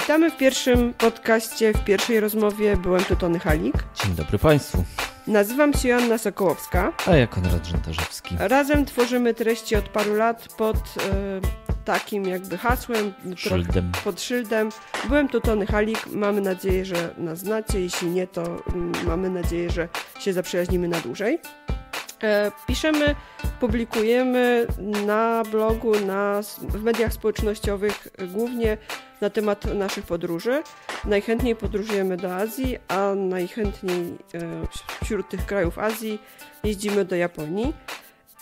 Witamy w pierwszym podcaście, w pierwszej rozmowie. Byłem tu Tony Halik. Dzień dobry Państwu. Nazywam się Joanna Sokołowska. A ja Konrad Rzętarzewski. Razem tworzymy treści od paru lat pod e, takim jakby hasłem. Szyldem. Pod szyldem. Byłem tu Tony Halik. Mamy nadzieję, że nas znacie. Jeśli nie, to mm, mamy nadzieję, że się zaprzyjaźnimy na dłużej. E, piszemy, publikujemy na blogu, na, w mediach społecznościowych e, głównie na temat naszych podróży. Najchętniej podróżujemy do Azji, a najchętniej e, wśród tych krajów Azji jeździmy do Japonii.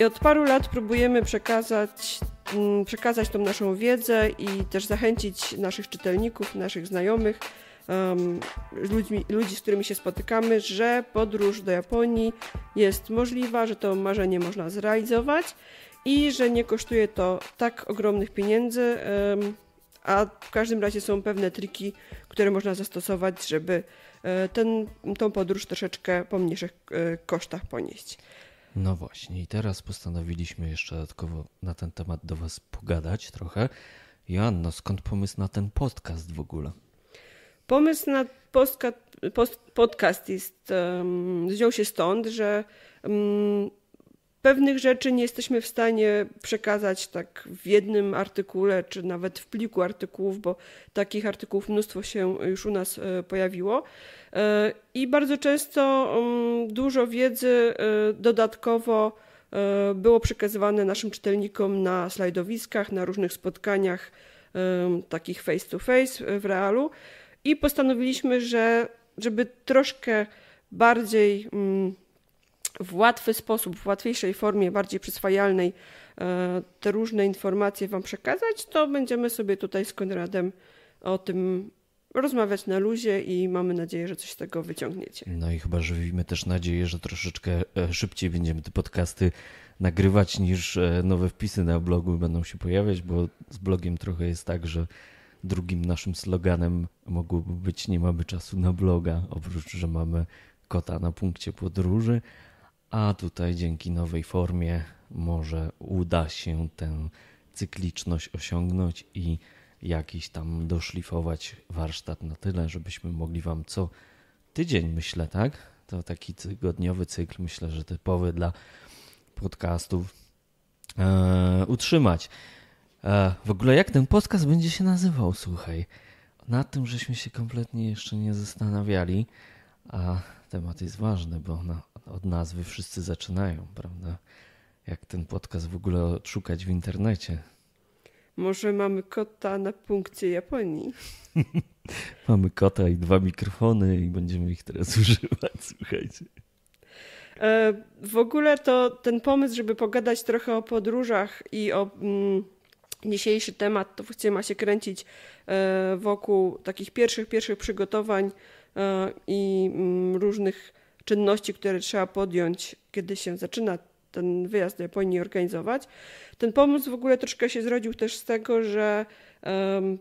I od paru lat próbujemy przekazać, mm, przekazać tą naszą wiedzę i też zachęcić naszych czytelników, naszych znajomych um, ludźmi, ludzi, z którymi się spotykamy, że podróż do Japonii jest możliwa, że to marzenie można zrealizować i że nie kosztuje to tak ogromnych pieniędzy, um, a w każdym razie są pewne triki, które można zastosować, żeby e, ten, tą podróż troszeczkę po mniejszych e, kosztach ponieść. No właśnie, i teraz postanowiliśmy jeszcze dodatkowo na ten temat do Was pogadać trochę. Joanno, skąd pomysł na ten podcast w ogóle? Pomysł na postkat, post, podcast jest, um, wziął się stąd, że um, pewnych rzeczy nie jesteśmy w stanie przekazać tak w jednym artykule, czy nawet w pliku artykułów, bo takich artykułów mnóstwo się już u nas e, pojawiło. E, I bardzo często dużo wiedzy e, dodatkowo było przekazywane naszym czytelnikom na slajdowiskach, na różnych spotkaniach takich face to face w realu. I postanowiliśmy, że żeby troszkę bardziej mm, w łatwy sposób, w łatwiejszej formie, bardziej przyswajalnej e, te różne informacje Wam przekazać, to będziemy sobie tutaj z Konradem o tym rozmawiać na luzie i mamy nadzieję, że coś z tego wyciągniecie. No i chyba żywimy też nadzieję, że troszeczkę e, szybciej będziemy te podcasty nagrywać niż e, nowe wpisy na blogu będą się pojawiać, bo z blogiem trochę jest tak, że drugim naszym sloganem mogłoby być nie mamy czasu na bloga, oprócz, że mamy kota na punkcie podróży, a tutaj dzięki nowej formie może uda się tę cykliczność osiągnąć i jakiś tam doszlifować warsztat na tyle, żebyśmy mogli wam co tydzień, myślę, tak? To taki tygodniowy cykl, myślę, że typowy dla podcastów, e, utrzymać. E, w ogóle jak ten podcast będzie się nazywał, słuchaj. Na tym żeśmy się kompletnie jeszcze nie zastanawiali, a temat jest ważny, bo na, od nazwy wszyscy zaczynają, prawda? Jak ten podcast w ogóle odszukać w internecie? Może mamy kota na punkcie Japonii? mamy kota i dwa mikrofony i będziemy ich teraz używać, słuchajcie. E, w ogóle to ten pomysł, żeby pogadać trochę o podróżach i o mm, dzisiejszy temat to właściwie ma się kręcić e, wokół takich pierwszych, pierwszych przygotowań e, i mm, różnych czynności, które trzeba podjąć, kiedy się zaczyna ten wyjazd do Japonii organizować. Ten pomysł w ogóle troszkę się zrodził też z tego, że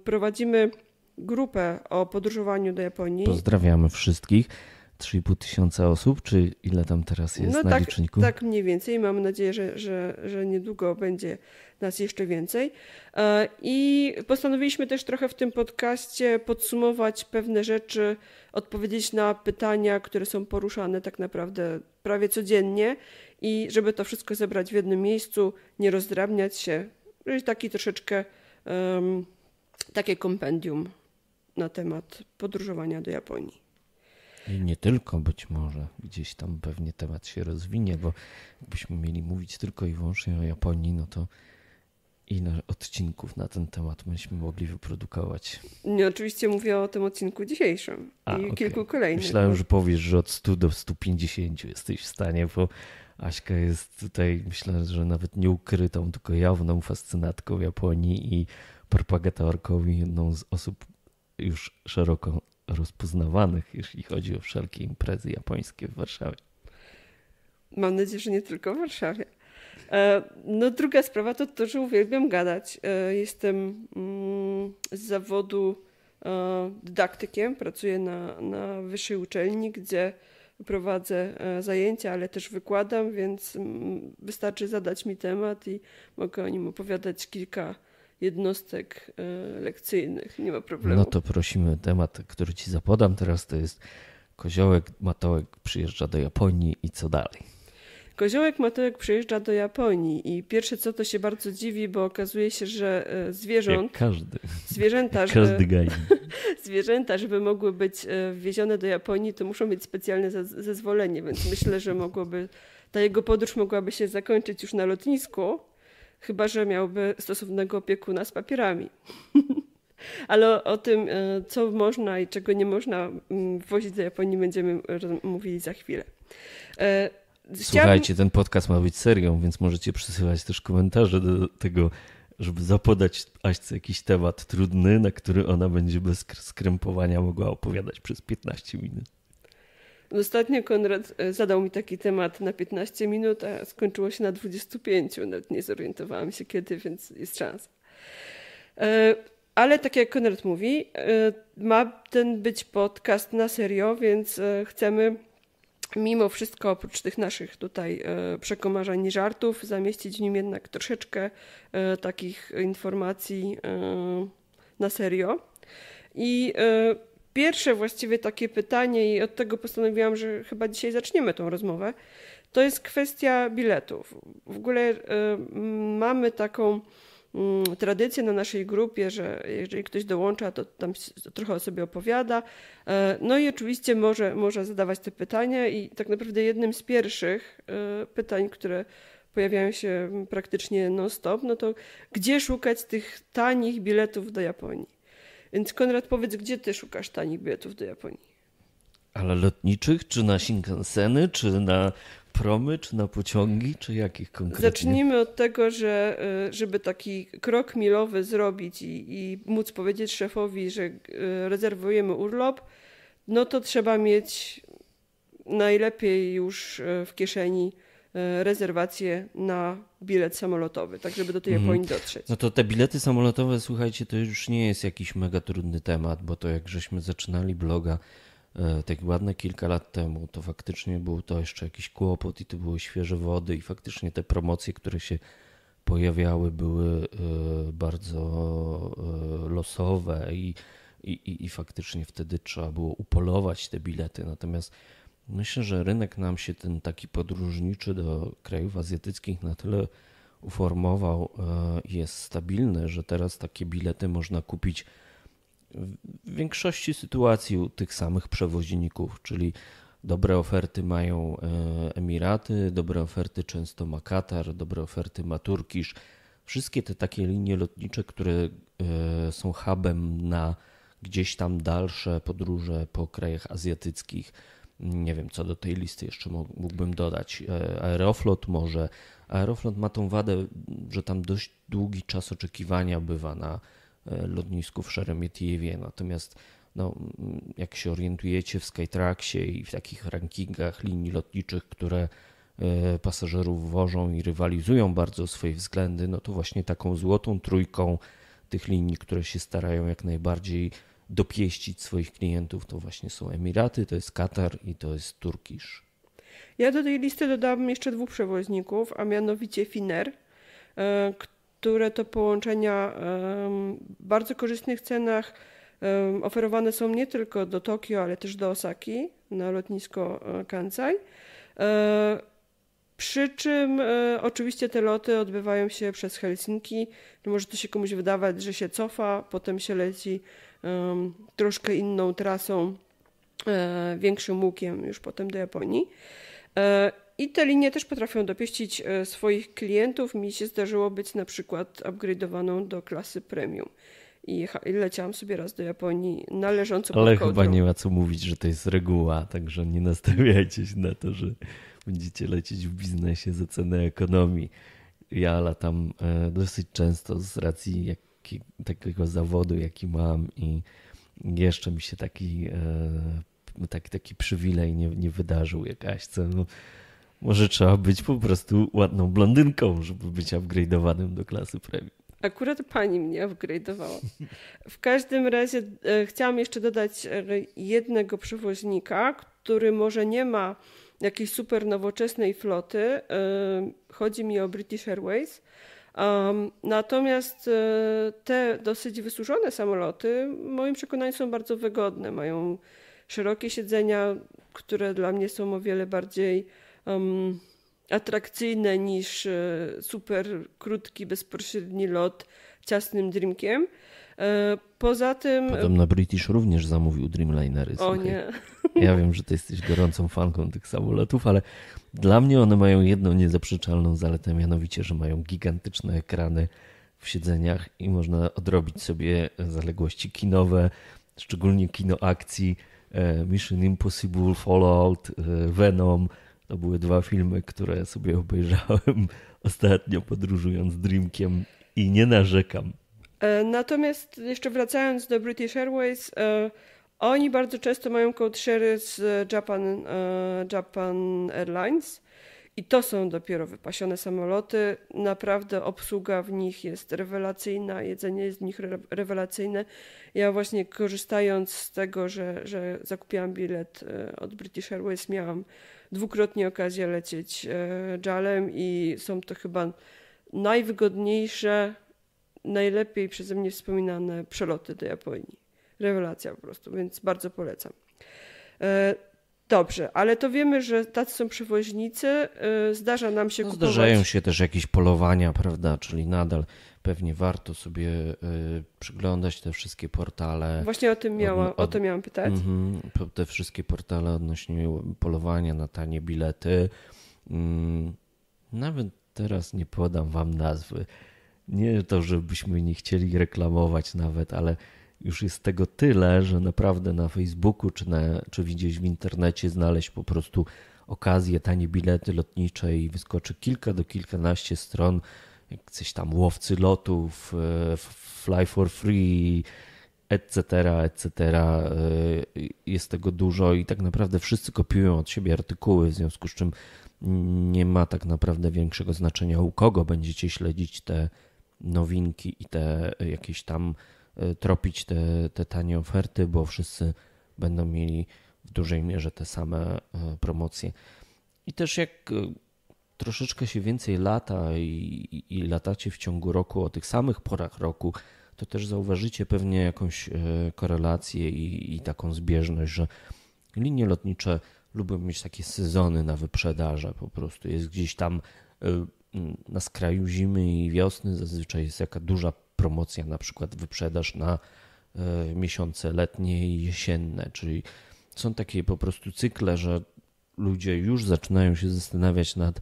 prowadzimy grupę o podróżowaniu do Japonii. Pozdrawiamy wszystkich. 3,5 tysiąca osób, czy ile tam teraz jest no na tak, liczniku? Tak, mniej więcej. Mam nadzieję, że, że, że niedługo będzie nas jeszcze więcej. E, I postanowiliśmy też trochę w tym podcaście podsumować pewne rzeczy, odpowiedzieć na pytania, które są poruszane tak naprawdę prawie codziennie i żeby to wszystko zebrać w jednym miejscu, nie rozdrabniać się, czyli taki troszeczkę um, takie kompendium na temat podróżowania do Japonii. I nie tylko być może, gdzieś tam pewnie temat się rozwinie, bo jakbyśmy mieli mówić tylko i wyłącznie o Japonii, no to ile odcinków na ten temat myśmy mogli wyprodukować. Nie, oczywiście mówię o tym odcinku dzisiejszym A, i okay. kilku kolejnych. Myślałem, no. że powiesz, że od 100 do 150 jesteś w stanie, bo Aśka jest tutaj, myślę, że nawet nie ukrytą, tylko jawną fascynatką Japonii i propagatorką jedną z osób już szeroko rozpoznawanych, jeśli chodzi o wszelkie imprezy japońskie w Warszawie. Mam nadzieję, że nie tylko w Warszawie. E, no druga sprawa to to, że uwielbiam gadać. E, jestem mm, z zawodu e, dydaktykiem, pracuję na, na wyższej uczelni, gdzie prowadzę zajęcia, ale też wykładam, więc mm, wystarczy zadać mi temat i mogę o nim opowiadać kilka jednostek e, lekcyjnych. Nie ma problemu. No to prosimy, temat, który ci zapodam teraz, to jest Koziołek Matołek przyjeżdża do Japonii i co dalej? Koziołek Matołek przyjeżdża do Japonii i pierwsze co to się bardzo dziwi, bo okazuje się, że e, zwierząt. Jak każdy. Zwierzęta, Jak każdy żeby, zwierzęta, żeby mogły być wwiezione e, do Japonii, to muszą mieć specjalne zezwolenie, więc myślę, że mogłoby. Ta jego podróż mogłaby się zakończyć już na lotnisku, chyba że miałby stosownego opiekuna z papierami. Ale o tym, e, co można i czego nie można mm, wozić do Japonii, będziemy mówili za chwilę. E, Słuchajcie, ten podcast ma być serią, więc możecie przysyłać też komentarze do tego, żeby zapodać Aśce jakiś temat trudny, na który ona będzie bez skrępowania mogła opowiadać przez 15 minut. Ostatnio Konrad e, zadał mi taki temat na 15 minut, a skończyło się na 25. Nawet nie zorientowałam się kiedy, więc jest szansa. E, ale tak jak Konrad mówi, e, ma ten być podcast na serio, więc chcemy mimo wszystko, oprócz tych naszych tutaj przekomarzeń i żartów, zamieścić w nim jednak troszeczkę takich informacji na serio. I pierwsze właściwie takie pytanie i od tego postanowiłam, że chyba dzisiaj zaczniemy tą rozmowę, to jest kwestia biletów. W ogóle y, mamy taką y, tradycję na naszej grupie, że jeżeli ktoś dołącza, to tam trochę o sobie opowiada. Y, no i oczywiście może, może zadawać te pytania i tak naprawdę jednym z pierwszych y, pytań, które pojawiają się praktycznie non-stop, no to gdzie szukać tych tanich biletów do Japonii? Więc Konrad, powiedz, gdzie ty szukasz tanich biletów do Japonii? Ale lotniczych, czy na Shinkanseny, czy na promy, czy na pociągi, czy jakich konkretnie? Zacznijmy od tego, że y, żeby taki krok milowy zrobić i, i móc powiedzieć szefowi, że y, rezerwujemy urlop, no to trzeba mieć najlepiej już y, w kieszeni E, rezerwację na bilet samolotowy, tak żeby do tej mhm. Japonii dotrzeć. No to te bilety samolotowe, słuchajcie, to już nie jest jakiś mega trudny temat, bo to jak żeśmy zaczynali bloga e, tak ładne kilka lat temu, to faktycznie był to jeszcze jakiś kłopot i to były świeże wody i faktycznie te promocje, które się pojawiały były e, bardzo losowe i, i, i faktycznie wtedy trzeba było upolować te bilety. Natomiast Myślę, że rynek nam się ten taki podróżniczy do krajów azjatyckich na tyle uformował i e, jest stabilny, że teraz takie bilety można kupić w większości sytuacji u tych samych przewoźników, czyli dobre oferty mają e, Emiraty, dobre oferty często ma Katar, dobre oferty ma Turkish. Wszystkie te takie linie lotnicze, które e, są hubem na gdzieś tam dalsze podróże po krajach azjatyckich nie wiem, co do tej listy jeszcze mógłbym dodać. E, Aeroflot może. Aeroflot ma tą wadę, że tam dość długi czas oczekiwania bywa na e, lotnisku w Szeremietijewie, natomiast no, jak się orientujecie w Skytraxie i w takich rankingach linii lotniczych, które e, pasażerów wożą i rywalizują bardzo o swoje względy, no to właśnie taką złotą trójką tych linii, które się starają jak najbardziej dopieścić swoich klientów, to właśnie są Emiraty, to jest Katar i to jest Turkish. Ja do tej listy dodałabym jeszcze dwóch przewoźników, a mianowicie Finner, e, które to połączenia e, w bardzo korzystnych cenach e, oferowane są nie tylko do Tokio, ale też do Osaki na lotnisko Kansai. Przy czym oczywiście te loty odbywają się przez Helsinki. Może to się komuś wydawać, że się cofa, potem się leci troszkę inną trasą, e, większym łukiem już potem do Japonii. E, I te linie też potrafią dopieścić e, swoich klientów. Mi się zdarzyło być na przykład upgrade'owaną do klasy premium. I leciałam sobie raz do Japonii na leżąco Ale chyba nie ma co mówić, że to jest reguła, także nie nastawiajcie się na to, że będziecie lecieć w biznesie za cenę ekonomii. Ja latam dosyć często z racji, jak taki, takiego zawodu, jaki mam i jeszcze mi się taki, e, taki, taki przywilej nie, nie wydarzył jakaś. Co, no, może trzeba być po prostu ładną blondynką, żeby być upgrade'owanym do klasy premium. Akurat pani mnie upgrade'owała. W każdym razie e, chciałam jeszcze dodać e, jednego przewoźnika, który może nie ma jakiejś super nowoczesnej floty. Chodzi mi o British Airways, Um, natomiast e, te dosyć wysłużone samoloty, w moim przekonaniu, są bardzo wygodne. Mają szerokie siedzenia, które dla mnie są o wiele bardziej um, atrakcyjne niż e, super krótki, bezpośredni lot ciasnym drinkiem. E, poza tym. Podobno British również zamówił Dreamlinery. Słuchaj. O nie. Ja wiem, że ty jesteś gorącą fanką tych samolotów, ale dla mnie one mają jedną niezaprzeczalną zaletę, mianowicie, że mają gigantyczne ekrany w siedzeniach i można odrobić sobie zaległości kinowe, szczególnie kino akcji. E, Mission Impossible, Fallout, e, Venom. To były dwa filmy, które sobie obejrzałem ostatnio podróżując Dreamkiem i nie narzekam. E, natomiast jeszcze wracając do British Airways, e, oni bardzo często mają code share z e, Japan, Japan Airlines i to są dopiero wypasione samoloty. Naprawdę obsługa w nich jest rewelacyjna, jedzenie jest w nich rewelacyjne. Ja właśnie korzystając z tego, że, że zakupiłam bilet od British Airways, miałam dwukrotnie okazję lecieć Jalem i są to chyba najwygodniejsze najlepiej przeze mnie wspominane przeloty do Japonii. Rewelacja po prostu, więc bardzo polecam. E, dobrze, ale to wiemy, że tacy są przewoźnicy. E, zdarza nam się no, kupować... Zdarzają się też jakieś polowania, prawda? Czyli nadal pewnie warto sobie e, przyglądać te wszystkie portale. Właśnie o tym miała, od... o to miałam pytać. Mm -hmm. te wszystkie portale odnośnie polowania na tanie bilety. Mm, nawet teraz nie podam wam nazwy nie to, żebyśmy nie chcieli reklamować nawet, ale już jest tego tyle, że naprawdę na Facebooku czy, na, czy gdzieś w internecie znaleźć po prostu okazję, tanie bilety lotnicze i wyskoczy kilka do kilkanaście stron, coś tam łowcy lotów, e, fly for free, etc., etc. E, jest tego dużo i tak naprawdę wszyscy kopiują od siebie artykuły, w związku z czym nie ma tak naprawdę większego znaczenia, u kogo będziecie śledzić te nowinki i te e, jakieś tam e, tropić te, te tanie oferty, bo wszyscy będą mieli w dużej mierze te same e, promocje. I też jak troszeczkę się więcej lata i, i, latacie w ciągu roku o tych samych porach roku, to też zauważycie pewnie jakąś korelację i, i taką zbieżność, że linie lotnicze lubią mieć takie sezony na wyprzedaże. Po prostu jest gdzieś tam na skraju zimy i wiosny zazwyczaj jest jaka duża promocja, na przykład wyprzedaż na e, miesiące letnie i jesienne, czyli są takie po prostu cykle, że ludzie już zaczynają się zastanawiać nad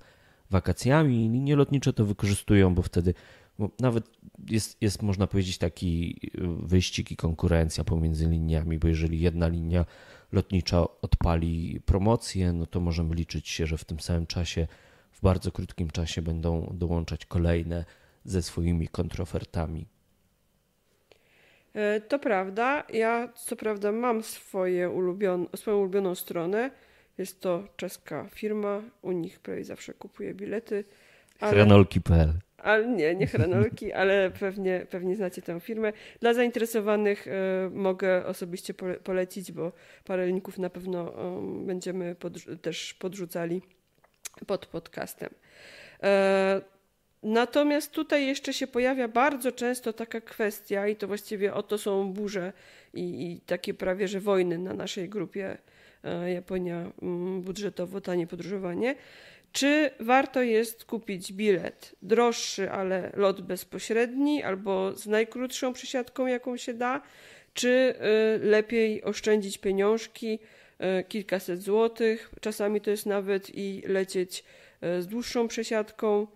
wakacjami i linie lotnicze to wykorzystują, bo wtedy bo nawet jest, jest, można powiedzieć, taki e, wyścig i konkurencja pomiędzy liniami, bo jeżeli jedna linia lotnicza odpali promocję, no to możemy liczyć się, że w tym samym czasie bardzo krótkim czasie będą dołączać kolejne ze swoimi kontrofertami. E, to prawda. Ja co prawda mam swoje swoją ulubioną stronę. Jest to czeska firma. U nich prawie zawsze kupuję bilety. Ale... Hranolki.pl ale nie, nie Hranolki, ale pewnie, pewnie znacie tę firmę. Dla zainteresowanych e, mogę osobiście polecić, bo parę linków na pewno będziemy też podrzucali pod podcastem. E, natomiast tutaj jeszcze się pojawia bardzo często taka kwestia, i to właściwie oto są burze i, i takie prawie że wojny na naszej grupie e, Japonia mm, budżetowo tanie podróżowanie. Czy warto jest kupić bilet droższy, ale lot bezpośredni, albo z najkrótszą przesiadką, jaką się da, czy y, lepiej oszczędzić pieniążki? E, kilkaset złotych, czasami to jest nawet i lecieć e, z dłuższą przesiadką.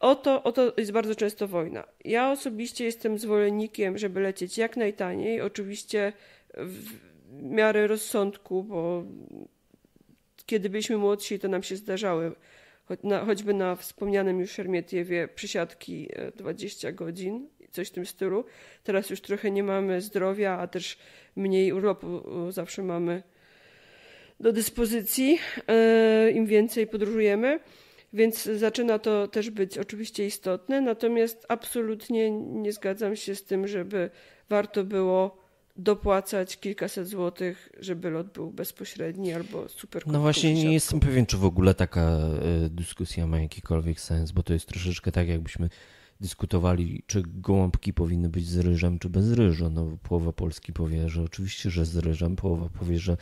Oto, oto jest bardzo często wojna. Ja osobiście jestem zwolennikiem, żeby lecieć jak najtaniej, oczywiście w miarę rozsądku, bo kiedy byliśmy młodsi, to nam się zdarzały choćby na wspomnianym już Szermietiewie przysiadki 20 e, godzin, coś w tym stylu. Teraz już trochę nie mamy zdrowia, a też mniej urlopu zawsze mamy do dyspozycji, e, im więcej podróżujemy, więc zaczyna to też być oczywiście istotne. Natomiast absolutnie nie zgadzam się z tym, żeby warto było dopłacać kilkaset złotych, żeby lot był bezpośredni albo super No właśnie nie jestem pewien, czy w ogóle taka e, dyskusja ma jakikolwiek sens, bo to jest troszeczkę tak, jakbyśmy dyskutowali, czy gołąbki powinny być z ryżem, czy bez ryżu. No, połowa Polski powie, że oczywiście, że z ryżem, połowa powie, że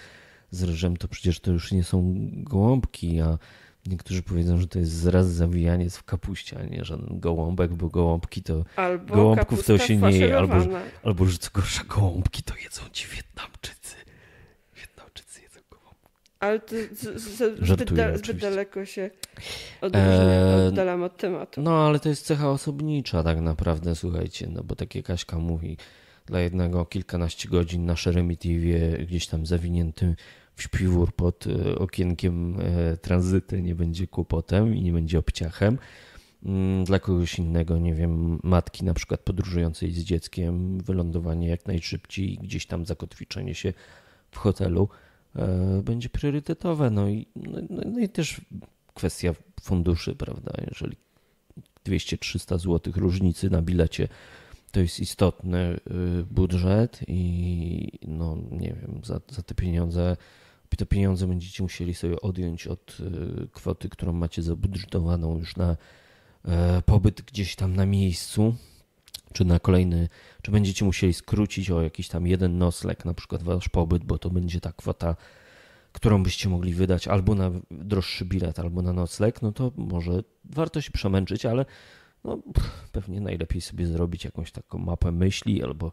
z ryżem, to przecież to już nie są gołąbki, a niektórzy powiedzą, że to jest zraz zawijanie w kapuście, a nie żaden gołąbek, bo gołąbki to albo gołąbków to się nie je, albo, albo że co gorsza, gołąbki to jedzą ci Wietnamczycy. Wietnamczycy jedzą gołąbki. Ale to z, z, zbyt, da, zbyt daleko się eee, oddalam od tematu. No ale to jest cecha osobnicza tak naprawdę, słuchajcie, no bo takie Kaśka mówi, dla jednego kilkanaście godzin na Szeremi TV gdzieś tam zawiniętym w śpiwór pod e, okienkiem e, tranzyty nie będzie kłopotem i nie będzie obciachem. Mm, dla kogoś innego, nie wiem, matki na przykład podróżującej z dzieckiem, wylądowanie jak najszybciej, gdzieś tam zakotwiczenie się w hotelu e, będzie priorytetowe. No i, no, no, no i też kwestia funduszy, prawda? Jeżeli 200-300 zł różnicy na bilecie to jest istotny y, budżet i no nie wiem, za, za te pieniądze te pieniądze będziecie musieli sobie odjąć od e, kwoty, którą macie zabudżetowaną już na e, pobyt gdzieś tam na miejscu, czy na kolejny, czy będziecie musieli skrócić o jakiś tam jeden nocleg, na przykład wasz pobyt, bo to będzie ta kwota, którą byście mogli wydać albo na droższy bilet, albo na nocleg, no to może warto się przemęczyć, ale no, pewnie najlepiej sobie zrobić jakąś taką mapę myśli albo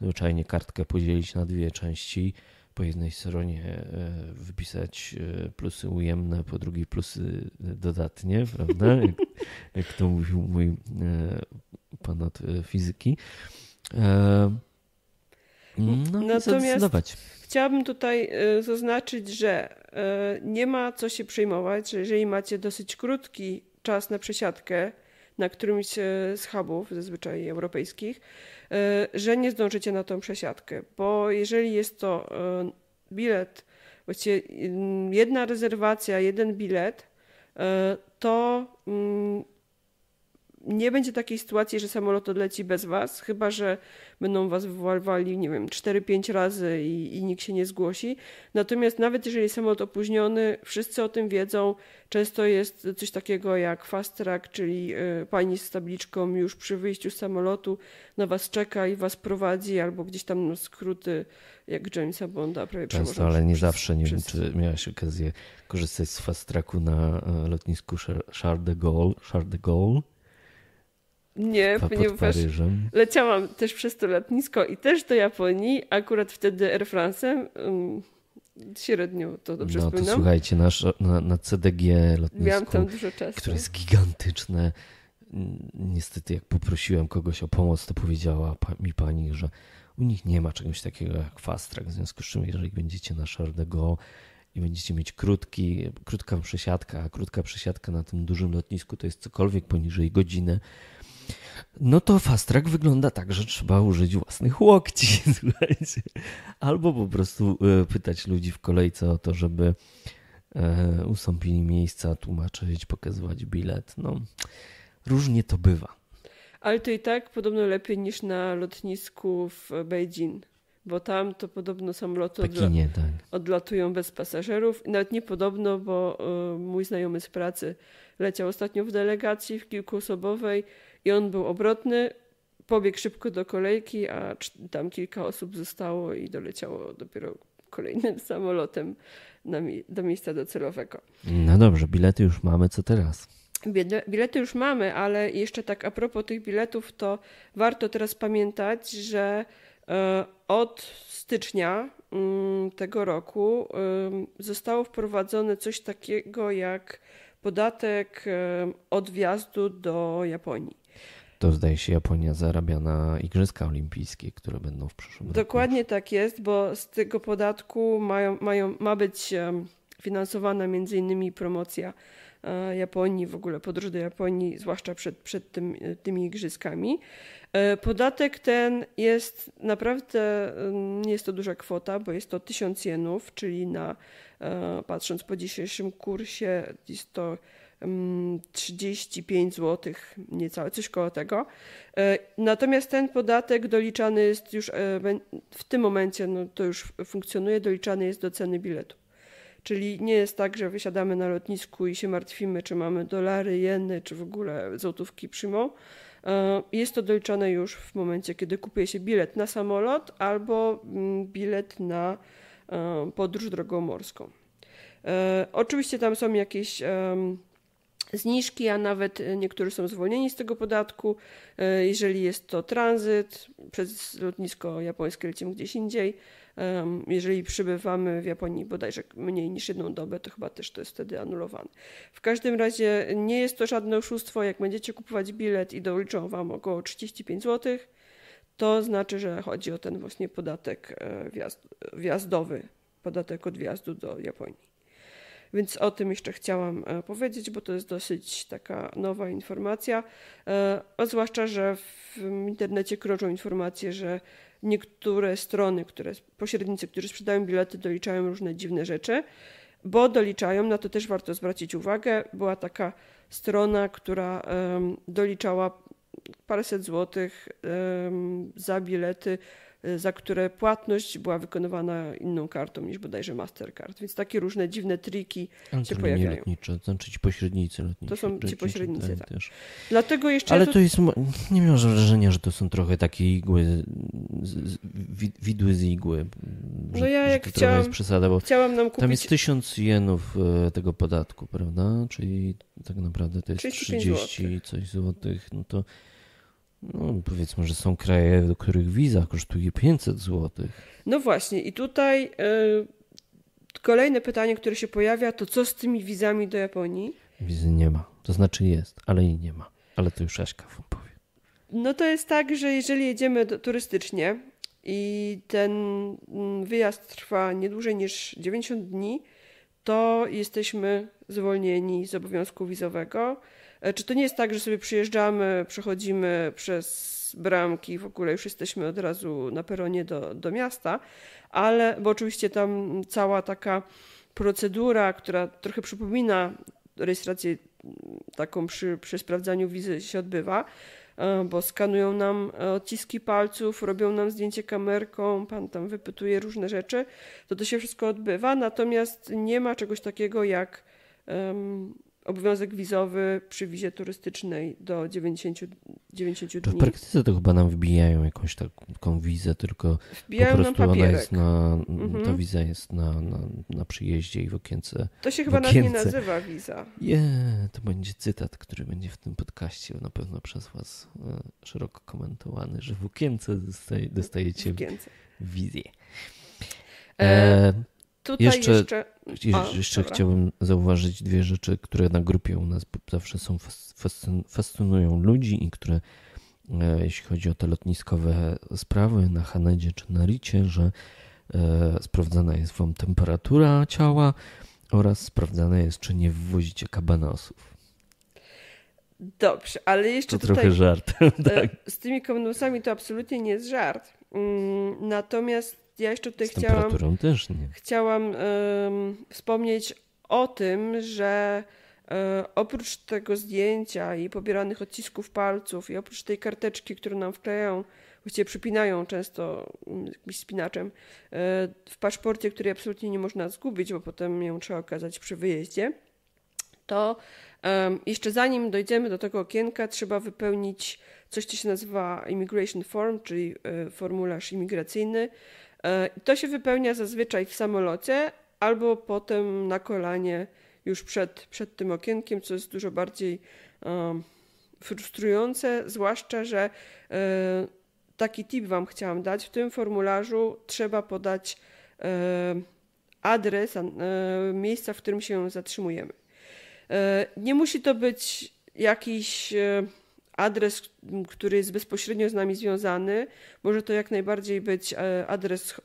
zwyczajnie kartkę podzielić na dwie części po jednej stronie e, wypisać e, plusy ujemne, po drugiej plusy dodatnie, prawda? Jak, jak to mówił mój e, pan od fizyki. No, Natomiast chciałabym tutaj zaznaczyć, że nie ma co się przejmować, że jeżeli macie dosyć krótki czas na przesiadkę na którymś z hubów, zazwyczaj europejskich, Y, że nie zdążycie na tą przesiadkę, bo jeżeli jest to y, bilet, właściwie y, jedna rezerwacja, jeden bilet, to mm, nie będzie takiej sytuacji, że samolot odleci bez was, chyba że będą was wywalwali, nie wiem, 4-5 razy i, i nikt się nie zgłosi. Natomiast nawet jeżeli samolot opóźniony, wszyscy o tym wiedzą. Często jest coś takiego jak fast track, czyli e, pani z tabliczką już przy wyjściu z samolotu na was czeka i was prowadzi, albo gdzieś tam no, skróty jak Jamesa Bonda. Prawie Często, ale nie przez, zawsze. Nie wiem, czy miałeś okazję korzystać z fast tracku na e, lotnisku Charles de Gaulle. Charles de Gaulle. Nie, ponieważ leciałam też przez to lotnisko i też do Japonii, akurat wtedy Air France. Um, średnio to dobrze no, wspominam. No to słuchajcie, nasz, na, na CDG lotnisko, Miałam tam dużo czasu. które jest gigantyczne. Niestety jak poprosiłem kogoś o pomoc, to powiedziała mi pani, że u nich nie ma czegoś takiego jak fast track, w związku z czym jeżeli będziecie na Charles i będziecie mieć krótki, krótką przesiadkę, a krótka przesiadka na tym dużym lotnisku to jest cokolwiek poniżej godziny, no to fast track wygląda tak, że trzeba użyć własnych łokci, słuchajcie. Albo po prostu e, pytać ludzi w kolejce o to, żeby e, ustąpili miejsca, tłumaczyć, pokazywać bilet. No, różnie to bywa. Ale to i tak podobno lepiej niż na lotnisku w Beijing, bo tam to podobno samoloty Pekinie, odla tak. odlatują bez pasażerów. Nawet nie podobno, bo e, mój znajomy z pracy leciał ostatnio w delegacji w kilkuosobowej i on był obrotny, pobiegł szybko do kolejki, a tam kilka osób zostało i doleciało dopiero kolejnym samolotem mi do miejsca docelowego. No dobrze, bilety już mamy, co teraz? Bilety już mamy, ale jeszcze tak a propos tych biletów, to warto teraz pamiętać, że e, od stycznia mm, tego roku zostało wprowadzone coś takiego jak podatek od wjazdu do Japonii. To zdaje się Japonia zarabia na Igrzyska Olimpijskie, które będą w przyszłym Dokładnie roku. Dokładnie tak jest, bo z tego podatku mają, mają, ma być finansowana między innymi promocja e, Japonii, w ogóle podróż do Japonii, zwłaszcza przed, przed tym, e, tymi igrzyskami. E, podatek ten jest naprawdę, nie jest to duża kwota, bo jest to 1000 jenów, czyli na, patrząc po dzisiejszym kursie, jest to 35 mm, zł, niecałe, coś koło tego. E, natomiast ten podatek doliczany jest już e, w tym momencie, no to już funkcjonuje, doliczany jest do ceny biletu. Czyli nie jest tak, że wysiadamy na lotnisku i się martwimy, czy mamy dolary, jeny, czy w ogóle złotówki przyjmą. E, jest to doliczane już w momencie, kiedy kupuje się bilet na samolot albo mm, bilet na podróż drogą morską. Oczywiście tam są jakieś zniżki, a nawet e, niektórzy są zwolnieni z tego podatku. E, jeżeli jest to tranzyt przez lotnisko japońskie, lecimy gdzieś indziej. Jeżeli przybywamy w Japonii bodajże mniej niż jedną dobę, to chyba też to jest wtedy anulowane. W każdym razie nie jest to żadne oszustwo. Jak będziecie kupować bilet i doliczą Wam około 35 zł, to znaczy, że chodzi o ten właśnie podatek e, wjazdowy, podatek od wjazdu do Japonii. Więc o tym jeszcze chciałam e, powiedzieć, bo to jest dosyć taka nowa informacja. E, a zwłaszcza, że w internecie kroczą informacje, że niektóre strony, które, pośrednicy, którzy sprzedają bilety, doliczają różne dziwne rzeczy, bo doliczają, na to też warto zwrócić uwagę. Była taka strona, która doliczała paręset złotych za bilety Y, za które płatność była wykonywana inną kartą niż bodajże Mastercard. Więc takie różne dziwne triki Ale się pojawiają. Lotnicze, to znaczy ci pośrednicy lotniczy. To są ci pośrednicy, tak. Też. Dlatego jeszcze... Ale to, to jest... Nie miałem wrażenia, że to są trochę takie igły, z, widły z igły. No że, no ja jak to chciałam, jest przesada, bo chciałam nam kupić... Tam jest tysiąc jenów e, tego podatku, prawda? Czyli tak naprawdę to jest 30 złotych. coś złotych. No to no, powiedzmy, że są kraje, do których wiza kosztuje 500 zł. No właśnie, i tutaj yy, kolejne pytanie, które się pojawia, to co z tymi wizami do Japonii? Wizy nie ma. To znaczy jest, ale jej nie ma. Ale to już Aśka wam powie. No to jest tak, że jeżeli jedziemy do, turystycznie i ten mm, wyjazd trwa nie dłużej niż 90 dni, to jesteśmy zwolnieni z obowiązku wizowego E, czy to nie jest tak, że sobie przyjeżdżamy, przechodzimy przez bramki, w ogóle już jesteśmy od razu na peronie do, do miasta, ale, bo oczywiście tam cała taka procedura, która trochę przypomina rejestrację mm, taką przy, przy sprawdzaniu wizy się odbywa, e, bo skanują nam e, odciski palców, robią nam zdjęcie kamerką, pan tam wypytuje różne rzeczy, to to się wszystko odbywa, natomiast nie ma czegoś takiego jak um, obowiązek wizowy przy wizie turystycznej do 90, 90 dni. To w praktyce to chyba nam wbijają jakąś taką wizę, tylko wbijają po prostu ona jest na, mhm. ta wiza jest na, na, na przyjeździe i w okience. To się chyba nawet nie nazywa wiza. Nie, yeah, to będzie cytat, który będzie w tym podcaście na pewno przez was e, szeroko komentowany, że w okience dostaje, dostajecie w okience. wizję. E, e Tutaj jeszcze, jeszcze... jeszcze chciałbym zauważyć dwie rzeczy, które na grupie u nas zawsze są fascynują ludzi i które e, jeśli chodzi o te lotniskowe sprawy na Hanedzie czy na Ricie, że e, sprawdzana jest wam temperatura ciała oraz sprawdzane jest, czy nie wwozicie kabanosów. Dobrze, ale jeszcze to trochę żart. E, tak. Z tymi kabanosami to absolutnie nie jest żart. Mm, natomiast ja jeszcze tutaj chciałam, chciałam wspomnieć o tym, że e, oprócz tego zdjęcia i pobieranych odcisków palców i oprócz tej karteczki, którą nam wklejają, właściwie przypinają często mm, jakimś spinaczem e, w paszporcie, który absolutnie nie można zgubić, bo potem ją trzeba okazać przy wyjeździe, to jeszcze zanim dojdziemy do tego okienka, trzeba wypełnić coś, co się nazywa Immigration Form, czyli e, formularz imigracyjny. E, to się wypełnia zazwyczaj w samolocie albo potem na kolanie już przed, przed tym okienkiem, co jest dużo bardziej um, frustrujące, zwłaszcza, że e, taki tip Wam chciałam dać. W tym formularzu trzeba podać e, adres miejsca, w którym się zatrzymujemy. nie musi to być jakiś adres, który jest bezpośrednio z nami związany, może to jak najbardziej być e, adres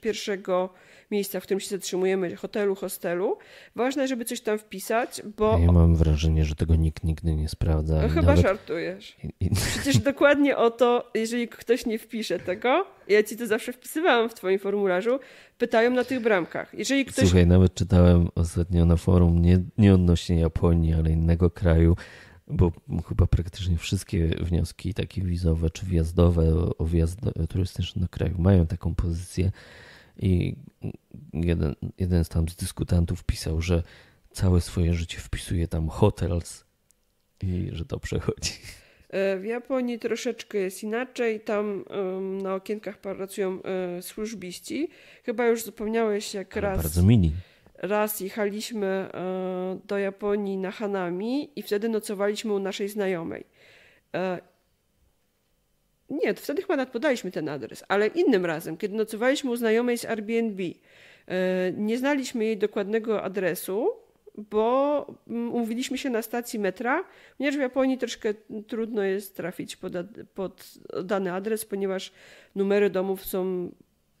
pierwszego miejsca, w którym się zatrzymujemy, hotelu, hostelu. Ważne, żeby coś tam wpisać, bo... Ja mam wrażenie, że tego nikt nigdy nie sprawdza. No chyba nawet... żartujesz. Przecież dokładnie o to, jeżeli ktoś nie wpisze tego, ja ci to zawsze wpisywałam w twoim formularzu, pytają na tych bramkach. Jeżeli ktoś... Słuchaj, nawet czytałem ostatnio na forum, nie, nie odnośnie Japonii, ale innego kraju, bo chyba praktycznie wszystkie wnioski takie wizowe czy wjazdowe o wjazd e, turystyczny do kraju mają taką pozycję i jeden, jeden z tam z dyskutantów pisał, że całe swoje życie wpisuje tam hotels i że to przechodzi. E, w Japonii troszeczkę jest inaczej. Tam um, na okienkach pracują um, służbiści. Chyba już zapomniałeś, jak Ale raz. Bardzo mini raz jechaliśmy e, do Japonii na Hanami i wtedy nocowaliśmy u naszej znajomej. E, nie, to wtedy chyba nadpodaliśmy ten adres, ale innym razem, kiedy nocowaliśmy u znajomej z Airbnb, e, nie znaliśmy jej dokładnego adresu, bo mm, umówiliśmy się na stacji metra, ponieważ w Japonii troszkę trudno jest trafić pod, pod dany adres, ponieważ numery domów są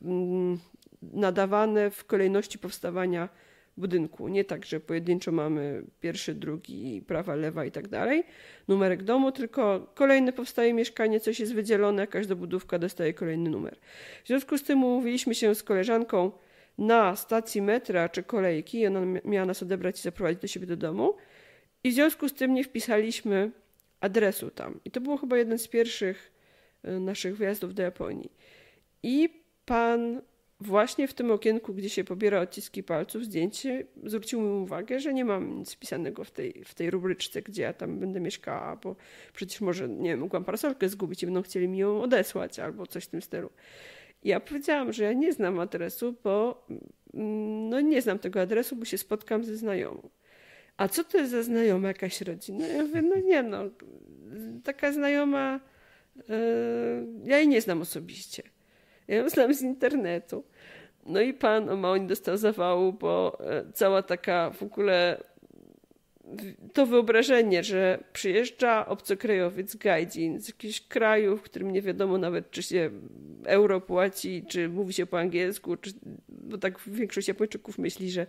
mm, nadawane w kolejności powstawania budynku. Nie tak, że pojedynczo mamy pierwszy, drugi, prawa, lewa i tak dalej, numerek domu, tylko kolejne powstaje mieszkanie, coś jest wydzielone, każda budówka dostaje kolejny numer. W związku z tym umówiliśmy się z koleżanką na stacji metra czy kolejki, ona miała nas odebrać i zaprowadzić do siebie do domu i w związku z tym nie wpisaliśmy adresu tam. I to było chyba jeden z pierwszych y, naszych wyjazdów do Japonii. I pan Właśnie w tym okienku, gdzie się pobiera odciski palców, zdjęcie, mi uwagę, że nie mam nic wpisanego w tej, w tej rubryczce, gdzie ja tam będę mieszkała, bo przecież może, nie wiem, mogłam parasolkę zgubić i będą chcieli mi ją odesłać albo coś w tym stylu. Ja powiedziałam, że ja nie znam adresu, bo mm, no nie znam tego adresu, bo się spotkam ze znajomą. A co to jest za znajoma jakaś rodzina? Ja mówię, no nie no, taka znajoma, yy, ja jej nie znam osobiście. Ja ją znam z internetu. No i pan Omaoń dostał zawału, bo e, cała taka w ogóle to wyobrażenie, że przyjeżdża obcokrajowiec, gajdin z jakiegoś kraju, w którym nie wiadomo nawet, czy się euro płaci, czy mówi się po angielsku, czy, bo tak większość Japończyków myśli, że,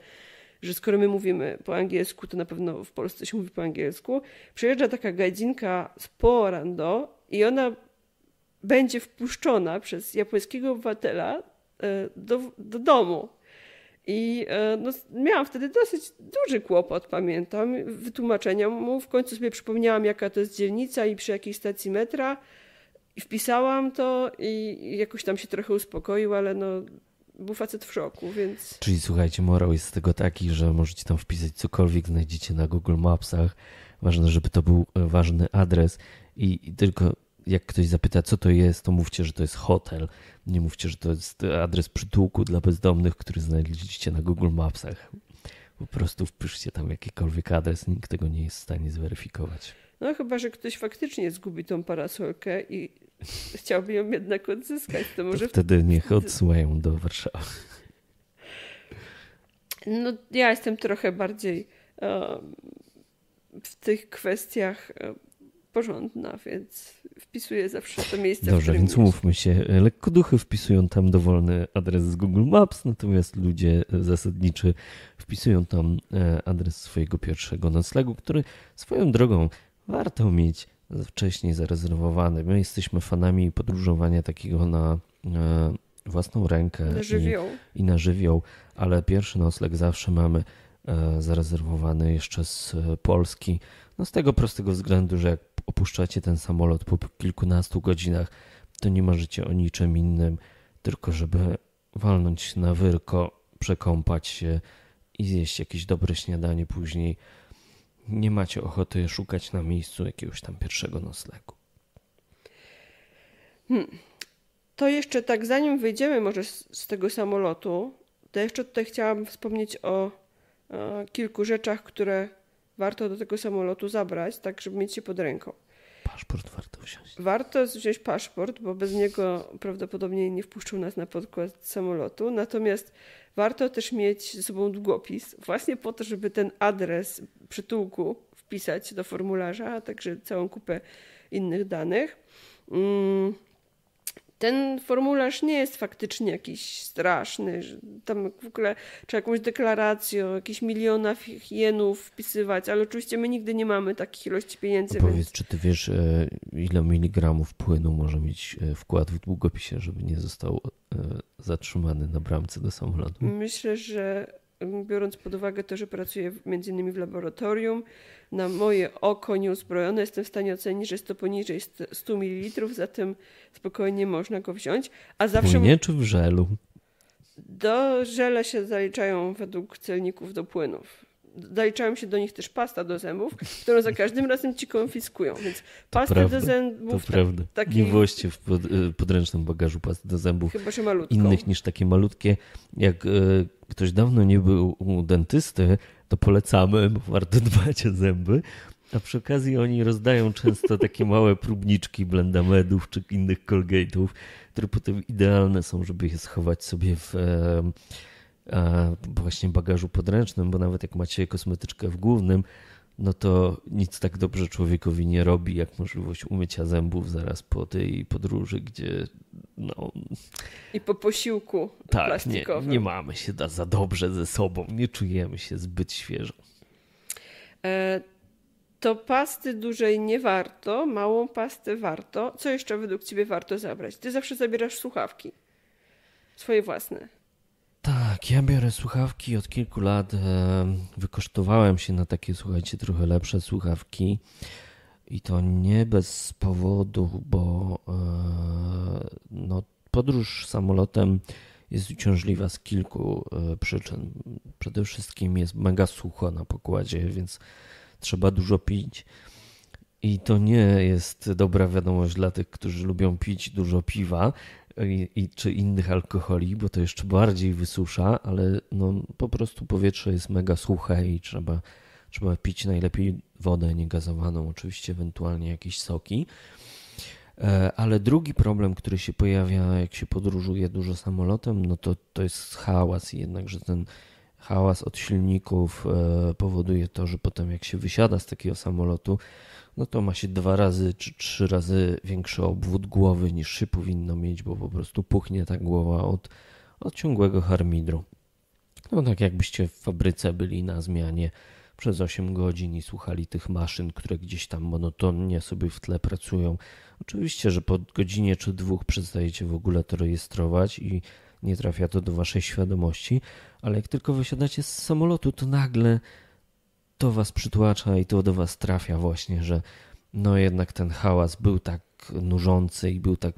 że skoro my mówimy po angielsku, to na pewno w Polsce się mówi po angielsku. Przyjeżdża taka gajdzinka z Porando i ona będzie wpuszczona przez japońskiego obywatela E, do, do domu. I e, no, miałam wtedy dosyć duży kłopot, pamiętam, wytłumaczenia mu. W końcu sobie przypomniałam, jaka to jest dzielnica i przy jakiej stacji metra. I wpisałam to i jakoś tam się trochę uspokoił, ale no, był facet w szoku, więc... Czyli słuchajcie, morał jest z tego taki, że możecie tam wpisać cokolwiek znajdziecie na Google Mapsach. Ważne, żeby to był e, ważny adres i, i tylko jak ktoś zapyta, co to jest, to mówcie, że to jest hotel. Nie mówcie, że to jest adres przytułku dla bezdomnych, który znaleźliście na Google Mapsach. Po prostu wpiszcie tam jakikolwiek adres, nikt tego nie jest w stanie zweryfikować. No chyba, że ktoś faktycznie zgubi tą parasolkę i chciałby ją jednak odzyskać, to może... To wtedy niech odsyłają do Warszawy. No ja jestem trochę bardziej um, w tych kwestiach um, porządna, więc wpisuję zawsze to miejsce. Dobrze, więc jest. mówmy się. Lekkoduchy wpisują tam dowolny adres z Google Maps, natomiast ludzie e, zasadniczy wpisują tam e, adres swojego pierwszego noclegu, który swoją drogą warto mieć wcześniej zarezerwowany. My jesteśmy fanami podróżowania takiego na e, własną rękę na i, i na żywioł, ale pierwszy nocleg zawsze mamy zarezerwowany jeszcze z Polski no z tego prostego względu, że jak opuszczacie ten samolot po kilkunastu godzinach, to nie marzycie o niczym innym, tylko żeby walnąć na wyrko, przekąpać się i zjeść jakieś dobre śniadanie później. Nie macie ochoty szukać na miejscu jakiegoś tam pierwszego noslegu. Hmm. To jeszcze tak, zanim wyjdziemy może z, z, tego samolotu, to jeszcze tutaj chciałam wspomnieć o, o kilku rzeczach, które warto do tego samolotu zabrać, tak żeby mieć się pod ręką. Paszport warto wziąć. Warto wziąć paszport, bo bez niego prawdopodobnie nie wpuszczą nas na podkład samolotu. Natomiast warto też mieć ze sobą długopis, właśnie po to, żeby ten adres przytułku wpisać do formularza, a także całą kupę innych danych. Mm ten formularz nie jest faktycznie jakiś straszny. Tam w ogóle trzeba jakąś deklarację o jakichś milionach jenów wpisywać, ale oczywiście my nigdy nie mamy takich ilości pieniędzy. powiedz, więc... czy ty wiesz, e, ile miligramów płynu może mieć e, wkład w długopisie, żeby nie został e, zatrzymany na bramce do samolotu? Myślę, że biorąc pod uwagę to, że pracuję między innymi w laboratorium, na moje oko nieuzbrojone jestem w stanie ocenić, że jest to poniżej 100 ml, zatem spokojnie można go wziąć. A zawsze. Nie czy w żelu? Do żela się zaliczają według celników do płynów zaliczają się do nich też pasta do zębów, którą za każdym razem ci konfiskują. Więc pasta do zębów. To prawda. Taki... Nie właściwie w pod, y, podręcznym bagażu pasta do zębów Chyba, się malutką. innych niż takie malutkie. Jak y, ktoś dawno nie był u dentysty, to polecamy, bo warto dbać o zęby. A przy okazji oni rozdają często takie małe próbniczki blendamedów czy innych Colgateów, które potem idealne są, żeby je schować sobie w właśnie bagażu podręcznym, bo nawet jak macie kosmetyczkę w głównym, no to nic tak dobrze człowiekowi nie robi, jak możliwość umycia zębów zaraz po tej podróży, gdzie no... I po posiłku tak, plastikowym. Nie, nie mamy się za dobrze ze sobą, nie czujemy się zbyt świeżo. E, to pasty dużej nie warto, małą pastę warto. Co jeszcze według ciebie warto zabrać? Ty zawsze zabierasz słuchawki. Swoje własne. Tak, ja biorę słuchawki od kilku lat. E, Wykosztowałem się na takie, słuchajcie, trochę lepsze słuchawki. I to nie bez powodu, bo e, no, podróż samolotem jest uciążliwa z kilku e, przyczyn. Przede wszystkim jest mega sucho na pokładzie, więc trzeba dużo pić. I to nie jest dobra wiadomość dla tych, którzy lubią pić dużo piwa, i, i, czy innych alkoholi, bo to jeszcze bardziej wysusza, ale no, po prostu powietrze jest mega suche i trzeba, trzeba pić najlepiej wodę niegazowaną, oczywiście ewentualnie jakieś soki. E, ale drugi problem, który się pojawia, jak się podróżuje dużo samolotem, no to, to jest hałas, i jednakże ten hałas od silników e, powoduje to, że potem jak się wysiada z takiego samolotu, no to ma się dwa razy czy trzy razy większy obwód głowy niż się powinno mieć, bo po prostu puchnie ta głowa od, od ciągłego harmidru. No tak jakbyście w fabryce byli na zmianie przez 8 godzin i słuchali tych maszyn, które gdzieś tam monotonnie sobie w tle pracują. Oczywiście, że po godzinie czy dwóch przestajecie w ogóle to rejestrować i nie trafia to do waszej świadomości, ale jak tylko wysiadacie z samolotu, to nagle to was przytłacza i to do was trafia właśnie, że no jednak ten hałas był tak nużący i był tak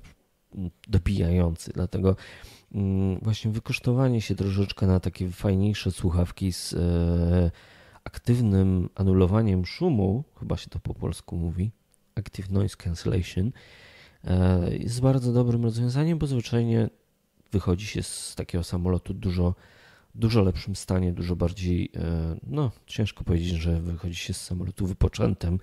dopijający, dlatego mm, właśnie wykosztowanie się troszeczkę na takie fajniejsze słuchawki z e, aktywnym anulowaniem szumu, chyba się to po polsku mówi, active noise cancellation, e, jest bardzo dobrym rozwiązaniem, bo zwyczajnie wychodzi się z takiego samolotu dużo dużo lepszym stanie, dużo bardziej, e, no ciężko powiedzieć, że wychodzi się z samolotu wypoczętym,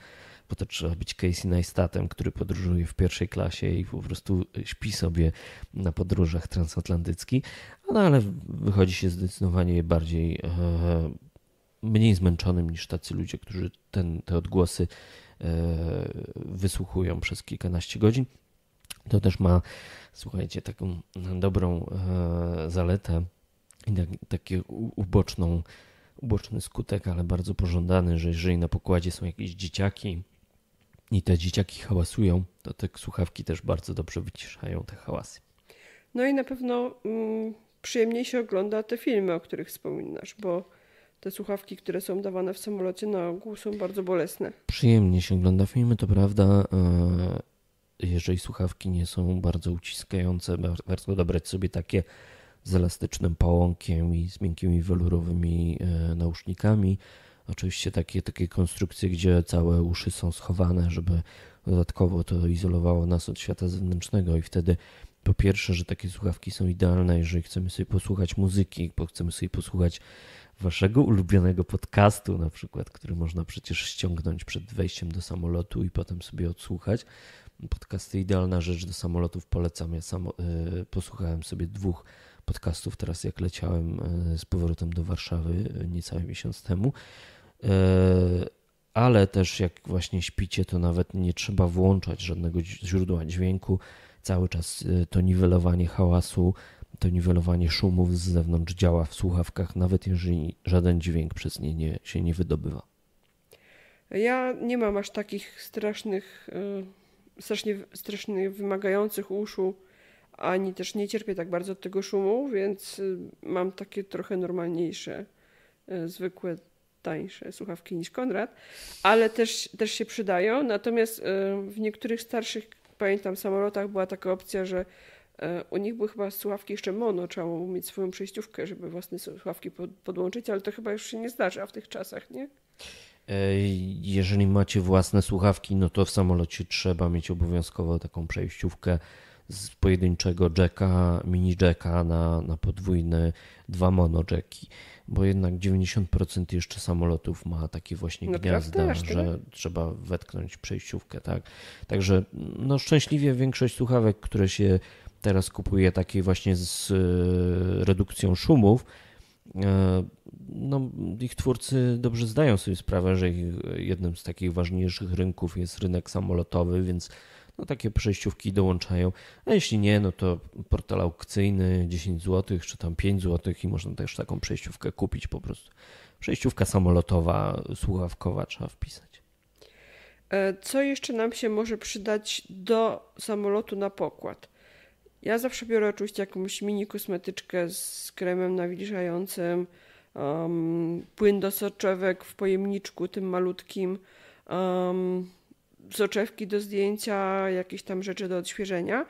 bo to trzeba być Casey Neistatem, który podróżuje w pierwszej klasie i po prostu śpi sobie na podróżach transatlantyckich, no ale wychodzi się zdecydowanie bardziej, e, mniej zmęczonym niż tacy ludzie, którzy ten, te odgłosy e, wysłuchują przez kilkanaście godzin. To też ma, słuchajcie, taką dobrą zaletę, tak, Taki uboczną, uboczny skutek, ale bardzo pożądany, że jeżeli na pokładzie są jakieś dzieciaki i te dzieciaki hałasują, to te słuchawki też bardzo dobrze wyciszają te hałasy. No i na pewno mm, przyjemniej się ogląda te filmy, o których wspominasz, bo te słuchawki, które są dawane w samolocie, na ogół są bardzo bolesne. Przyjemnie się ogląda filmy, to prawda. E, jeżeli słuchawki nie są bardzo uciskające, warto dobrać sobie takie z elastycznym pałąkiem i z miękkimi welurowymi e, nausznikami. Oczywiście takie, takie konstrukcje, gdzie całe uszy są schowane, żeby dodatkowo to izolowało nas od świata zewnętrznego i wtedy po pierwsze, że takie słuchawki są idealne, jeżeli chcemy sobie posłuchać muzyki, bo chcemy sobie posłuchać waszego ulubionego podcastu, na przykład, który można przecież ściągnąć przed wejściem do samolotu i potem sobie odsłuchać. Podcasty idealna rzecz do samolotów polecam. Ja sam, e, posłuchałem sobie dwóch podcastów. Teraz jak leciałem e, z powrotem do Warszawy e, niecały miesiąc temu, e, ale też jak właśnie śpicie, to nawet nie trzeba włączać żadnego źródła dźwięku. Cały czas to niwelowanie hałasu, to niwelowanie szumów z zewnątrz działa w słuchawkach, nawet jeżeli żaden dźwięk przez nie, nie się nie wydobywa. Ja nie mam aż takich strasznych, strasznie, strasznie wymagających uszu ani też nie cierpię tak bardzo tego szumu, więc y, mam takie trochę normalniejsze, y, zwykłe, tańsze słuchawki niż Konrad, ale też, też się przydają. Natomiast y, w niektórych starszych, pamiętam, samolotach była taka opcja, że u nich były chyba słuchawki jeszcze mono, trzeba było mieć swoją przejściówkę, żeby własne słuchawki podłączyć, ale to chyba już się nie zdarza w tych czasach, nie? E, jeżeli macie własne słuchawki, no to w samolocie trzeba mieć obowiązkowo taką przejściówkę z pojedynczego jacka, mini jacka na, na podwójne dwa mono jacki. Bo jednak 90% jeszcze samolotów ma takie właśnie no gniazda, że trzeba wetknąć przejściówkę, tak? Także no szczęśliwie większość słuchawek, które się teraz kupuje, takiej właśnie z e, redukcją szumów, e, no, ich twórcy dobrze zdają sobie sprawę, że ich, e, jednym z takich ważniejszych rynków jest rynek samolotowy, więc no takie przejściówki dołączają. A jeśli nie, no to portal aukcyjny 10 zł czy tam 5 zł i można też taką przejściówkę kupić po prostu. Przejściówka samolotowa, słuchawkowa trzeba wpisać. E, co jeszcze nam się może przydać do samolotu na pokład? Ja zawsze biorę oczywiście jakąś mini kosmetyczkę z kremem nawilżającym, um, płyn do soczewek w pojemniczku tym malutkim, um, soczewki do zdjęcia, jakieś tam rzeczy do odświeżenia.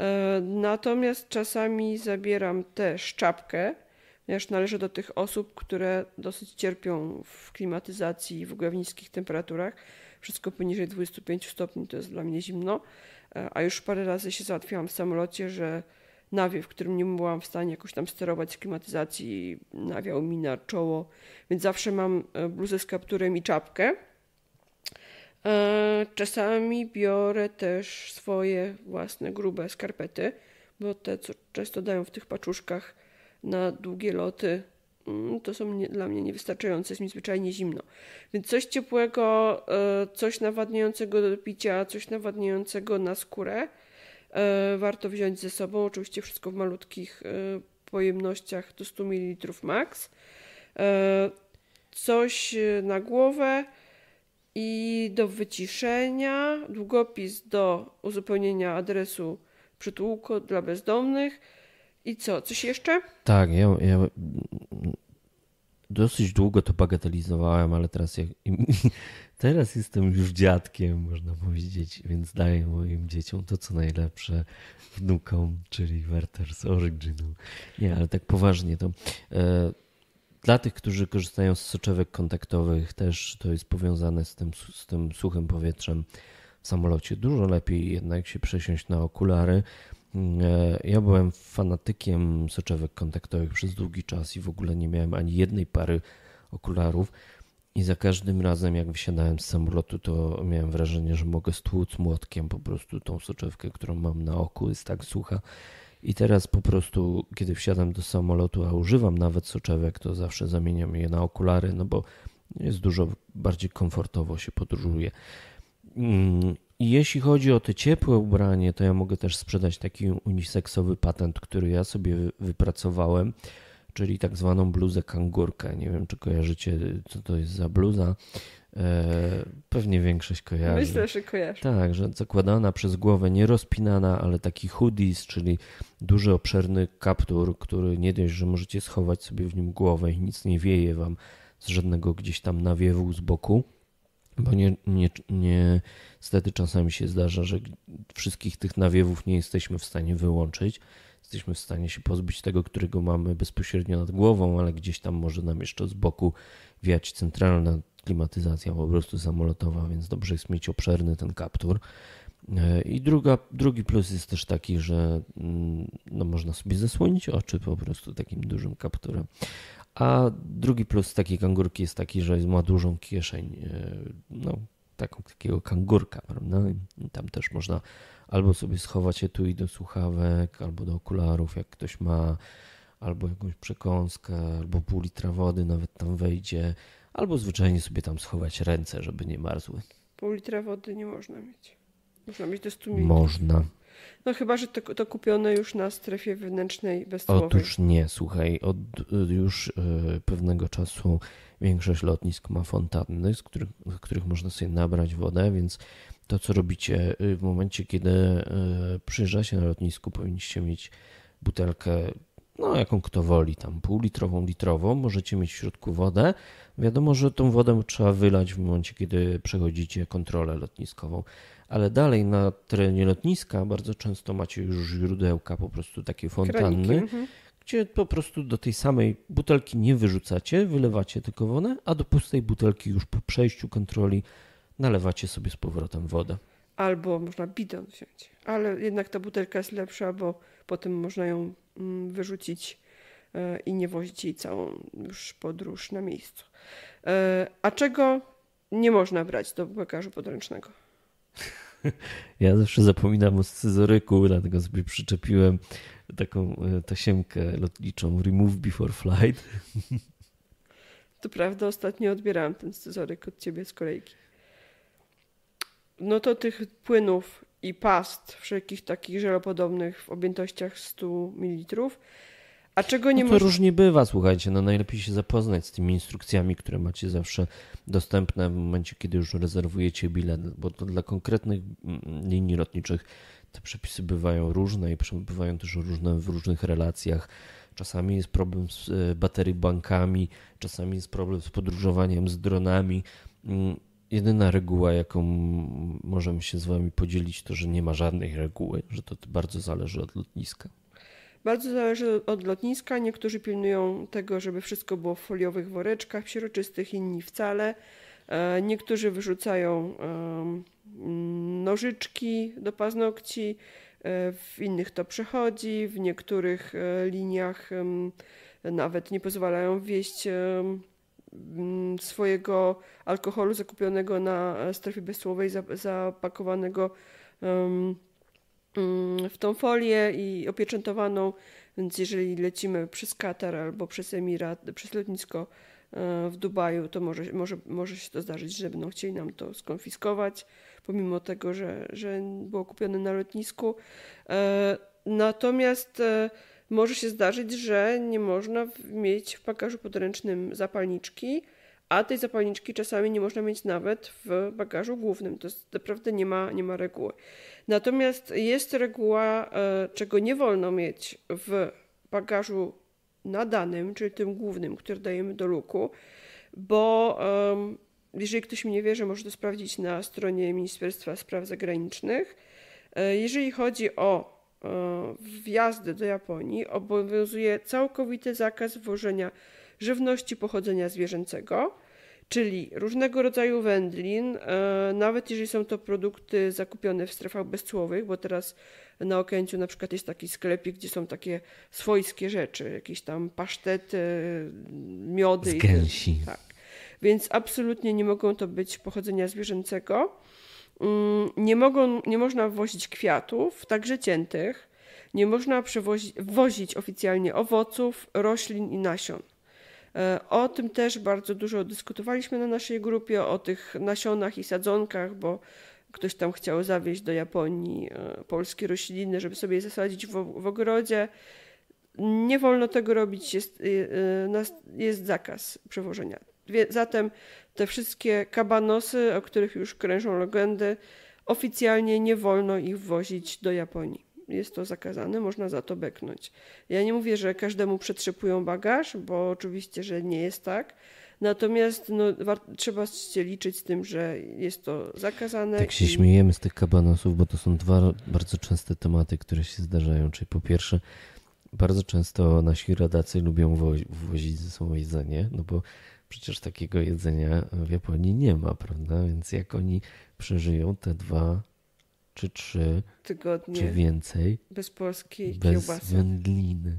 E, natomiast czasami zabieram też czapkę, ponieważ należę do tych osób, które dosyć cierpią w klimatyzacji i w ogóle w niskich temperaturach. Wszystko poniżej 25 stopni to jest dla mnie zimno, e, a już parę razy się załatwiłam w samolocie, że nawie, w którym nie byłam w stanie jakoś tam sterować klimatyzacji, nawiał mi na czoło, więc zawsze mam e, bluzę z kapturem i czapkę. E, czasami biorę też swoje własne grube skarpety, bo te, co często dają w tych paczuszkach na długie loty, mm, to są nie, dla mnie niewystarczające, jest mi zwyczajnie zimno. Więc coś ciepłego, e, coś nawadniającego do picia, coś nawadniającego na skórę e, warto wziąć ze sobą. Oczywiście wszystko w malutkich pojemnościach do 100 ml max. Coś na głowę, i do wyciszenia, długopis do uzupełnienia adresu przytułku dla bezdomnych. I co, coś jeszcze? Tak, ja, ja dosyć długo to bagatelizowałem, ale teraz, jak, teraz jestem już dziadkiem, można powiedzieć, więc daję moim dzieciom to, co najlepsze wnukom, czyli Werther's Original. Nie, ale tak poważnie to. E, dla tych, którzy korzystają z soczewek kontaktowych, też to jest powiązane z tym, z tym suchym powietrzem w samolocie. Dużo lepiej jednak się przesiąść na okulary. E, ja byłem fanatykiem soczewek kontaktowych przez długi czas i w ogóle nie miałem ani jednej pary okularów. I za każdym razem, jak wysiadałem z samolotu, to miałem wrażenie, że mogę stłuc młotkiem po prostu tą soczewkę, którą mam na oku, jest tak sucha, i teraz po prostu, kiedy wsiadam do samolotu, a używam nawet soczewek, to zawsze zamieniam je na okulary, no bo jest dużo bardziej komfortowo się podróżuje. Mm, I jeśli chodzi o te ciepłe ubranie, to ja mogę też sprzedać taki uniseksowy patent, który ja sobie wypracowałem, czyli tak zwaną bluzę kangurkę. Nie wiem, czy kojarzycie, co to jest za bluza. E, pewnie większość kojarzy. Myślę, że kojarzy. Tak, że zakładana przez głowę, nie rozpinana, ale taki hoodies, czyli duży, obszerny kaptur, który nie dość, że możecie schować sobie w nim głowę i nic nie wieje wam z żadnego gdzieś tam nawiewu z boku, bo nie, nie, nie, niestety czasami się zdarza, że wszystkich tych nawiewów nie jesteśmy w stanie wyłączyć. Jesteśmy w stanie się pozbyć tego, którego mamy bezpośrednio nad głową, ale gdzieś tam może nam jeszcze z boku wiać centralna klimatyzacja po prostu samolotowa, więc dobrze jest mieć obszerny ten kaptur. E, I druga, drugi plus jest też taki, że mm, no, można sobie zasłonić oczy po prostu takim dużym kapturem. A drugi plus takiej kangurki jest taki, że ma dużą kieszeń, e, no, taką, takiego kangurka, prawda? I tam też można albo sobie schować je tu i do słuchawek, albo do okularów, jak ktoś ma, albo jakąś przekąskę, albo pół litra wody nawet tam wejdzie albo zwyczajnie sobie tam schować ręce, żeby nie marzły. Pół litra wody nie można mieć. Można mieć do 100 ml. Można. No chyba, że to, to kupione już na strefie wewnętrznej bezcłowej. Otóż nie, słuchaj, od y, już y, pewnego czasu większość lotnisk ma fontanny, z których, których można sobie nabrać wodę, więc to, co robicie y, w momencie, kiedy yy, się na lotnisku, powinniście mieć butelkę, no jaką kto woli, tam półlitrową, litrową, możecie mieć w środku wodę, Wiadomo, że tą wodę trzeba wylać w momencie, kiedy przechodzicie kontrolę lotniskową, ale dalej na terenie lotniska bardzo często macie już źródełka, po prostu takie fontanny, mhm. gdzie po prostu do tej samej butelki nie wyrzucacie, wylewacie tylko wodę, a do pustej butelki już po przejściu kontroli nalewacie sobie z powrotem wodę. Albo można bidon wziąć, ale jednak ta butelka jest lepsza, bo potem można ją mm, wyrzucić E, i nie wozić jej całą już podróż na miejscu. E, a czego nie można brać do bagażu podręcznego? Ja zawsze zapominam o scyzoryku, dlatego sobie przyczepiłem taką e, tasiemkę lotniczą Remove Before Flight. To prawda, ostatnio odbierałam ten scyzoryk od ciebie z kolejki. No to tych płynów i past wszelkich takich żelopodobnych w objętościach 100 ml a czego nie no to może... różnie bywa, słuchajcie, no najlepiej się zapoznać z tymi instrukcjami, które macie zawsze dostępne w momencie, kiedy już rezerwujecie bilet, bo to dla konkretnych mm, linii lotniczych te przepisy bywają różne i przebywają też różne w różnych relacjach. Czasami jest problem z e, baterii bankami, czasami jest problem z podróżowaniem z dronami. Mm, jedyna reguła, jaką możemy się z Wami podzielić, to że nie ma żadnej reguły, że to bardzo zależy od lotniska. Bardzo zależy od lotniska. Niektórzy pilnują tego, żeby wszystko było w foliowych woreczkach przyroczystych, inni wcale. E, niektórzy wyrzucają nożyczki do paznokci, e, w innych to przechodzi, w niektórych e, liniach nawet nie pozwalają wieść mm, swojego alkoholu zakupionego na strefie bezsłowej, zapakowanego Mm, w tą folię i opieczętowaną, więc jeżeli lecimy przez Katar albo przez Emirat, przez lotnisko e, w Dubaju, to może, może, może się to zdarzyć, że będą chcieli nam to skonfiskować, pomimo tego, że, że było kupione na lotnisku. E, natomiast e, może się zdarzyć, że nie można mieć w bagażu podręcznym zapalniczki, a tej zapalniczki czasami nie można mieć nawet w bagażu głównym. To jest, naprawdę nie ma, nie ma reguły. Natomiast jest reguła, e, czego nie wolno mieć w bagażu nadanym, czyli tym głównym, który dajemy do luku, bo jeżeli ktoś mi nie wierzy, może to sprawdzić na stronie Ministerstwa Spraw Zagranicznych. E, jeżeli chodzi o e, wjazdy do Japonii, obowiązuje całkowity zakaz włożenia żywności pochodzenia zwierzęcego, czyli różnego rodzaju wędlin, e, nawet jeżeli są to produkty zakupione w strefach bezcłowych, bo teraz na Okęciu na przykład jest taki sklepik, gdzie są takie swojskie rzeczy, jakieś tam pasztety, miody. Z gęsi. Tak. Więc absolutnie nie mogą to być pochodzenia zwierzęcego. Mm, nie, mogą, nie można wwozić kwiatów, także ciętych. Nie można przewozić, wozić oficjalnie owoców, roślin i nasion. E, o tym też bardzo dużo dyskutowaliśmy na naszej grupie, o tych nasionach i sadzonkach, bo ktoś tam chciał zawieźć do Japonii e, polskie rośliny, żeby sobie je zasadzić w, w ogrodzie. Nie wolno tego robić, jest, e, jest zakaz przewożenia. Zatem te wszystkie kabanosy, o których już krężą legendy, oficjalnie nie wolno ich wozić do Japonii jest to zakazane, można za to beknąć. Ja nie mówię, że każdemu przetrzepują bagaż, bo oczywiście, że nie jest tak. Natomiast no, trzeba się liczyć z tym, że jest to zakazane. Tak się i... śmiejemy z tych kabanosów, bo to są dwa bardzo częste tematy, które się zdarzają. Czyli po pierwsze, bardzo często nasi radacy lubią wo wozić ze sobą jedzenie, no bo przecież takiego jedzenia w Japonii nie ma, prawda? Więc jak oni przeżyją te dwa czy trzy tygodnie czy więcej bez polskiej bez kiełbasy. wędliny.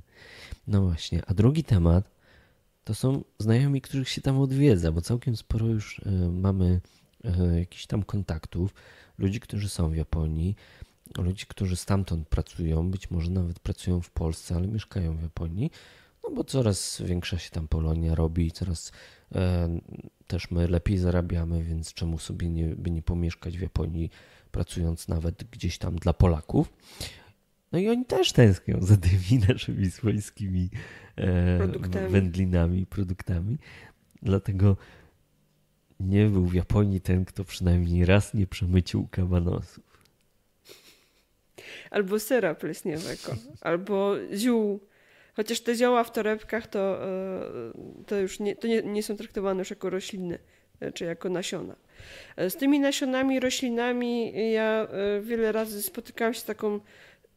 No właśnie, a drugi temat to są znajomi, których się tam odwiedza, bo całkiem sporo już e, mamy e, jakichś tam kontaktów, ludzi, którzy są w Japonii, ludzi, którzy stamtąd pracują, być może nawet pracują w Polsce, ale mieszkają w Japonii, no bo coraz większa się tam Polonia robi, coraz e, też my lepiej zarabiamy, więc czemu sobie nie, by nie pomieszkać w Japonii, pracując nawet gdzieś tam dla Polaków. No i oni też tęsknią za tymi naszymi słońskimi e, produktami. wędlinami, produktami. Dlatego nie był w Japonii ten, kto przynajmniej raz nie przemycił kabanosów. Albo sera pleśniowego, albo ziół. Chociaż te zioła w torebkach to, e, to już nie, to nie, nie są traktowane już jako rośliny. E, czy jako nasiona. E, z tymi nasionami, roślinami e, ja wiele razy spotykałam się z, taką,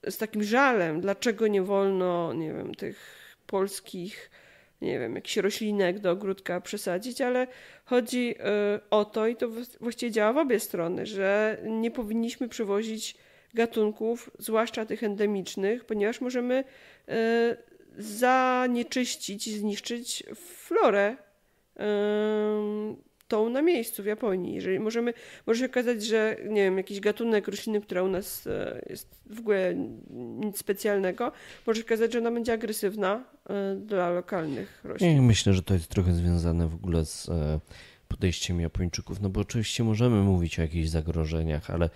z takim żalem, dlaczego nie wolno, nie wiem, tych polskich, nie wiem, jakichś roślinek do ogródka przesadzić, ale chodzi o to i to właściwie działa w obie strony, że nie powinniśmy przywozić gatunków, zwłaszcza tych endemicznych, ponieważ możemy zanieczyścić, zniszczyć florę tą na miejscu w Japonii. Jeżeli możemy, może się okazać, że nie wiem, jakiś gatunek rośliny, która u nas e, jest w ogóle nic specjalnego, może się okazać, że ona będzie agresywna e, dla lokalnych roślin. myślę, że to jest trochę związane w ogóle z e, podejściem Japończyków, no bo oczywiście możemy mówić o jakichś zagrożeniach, ale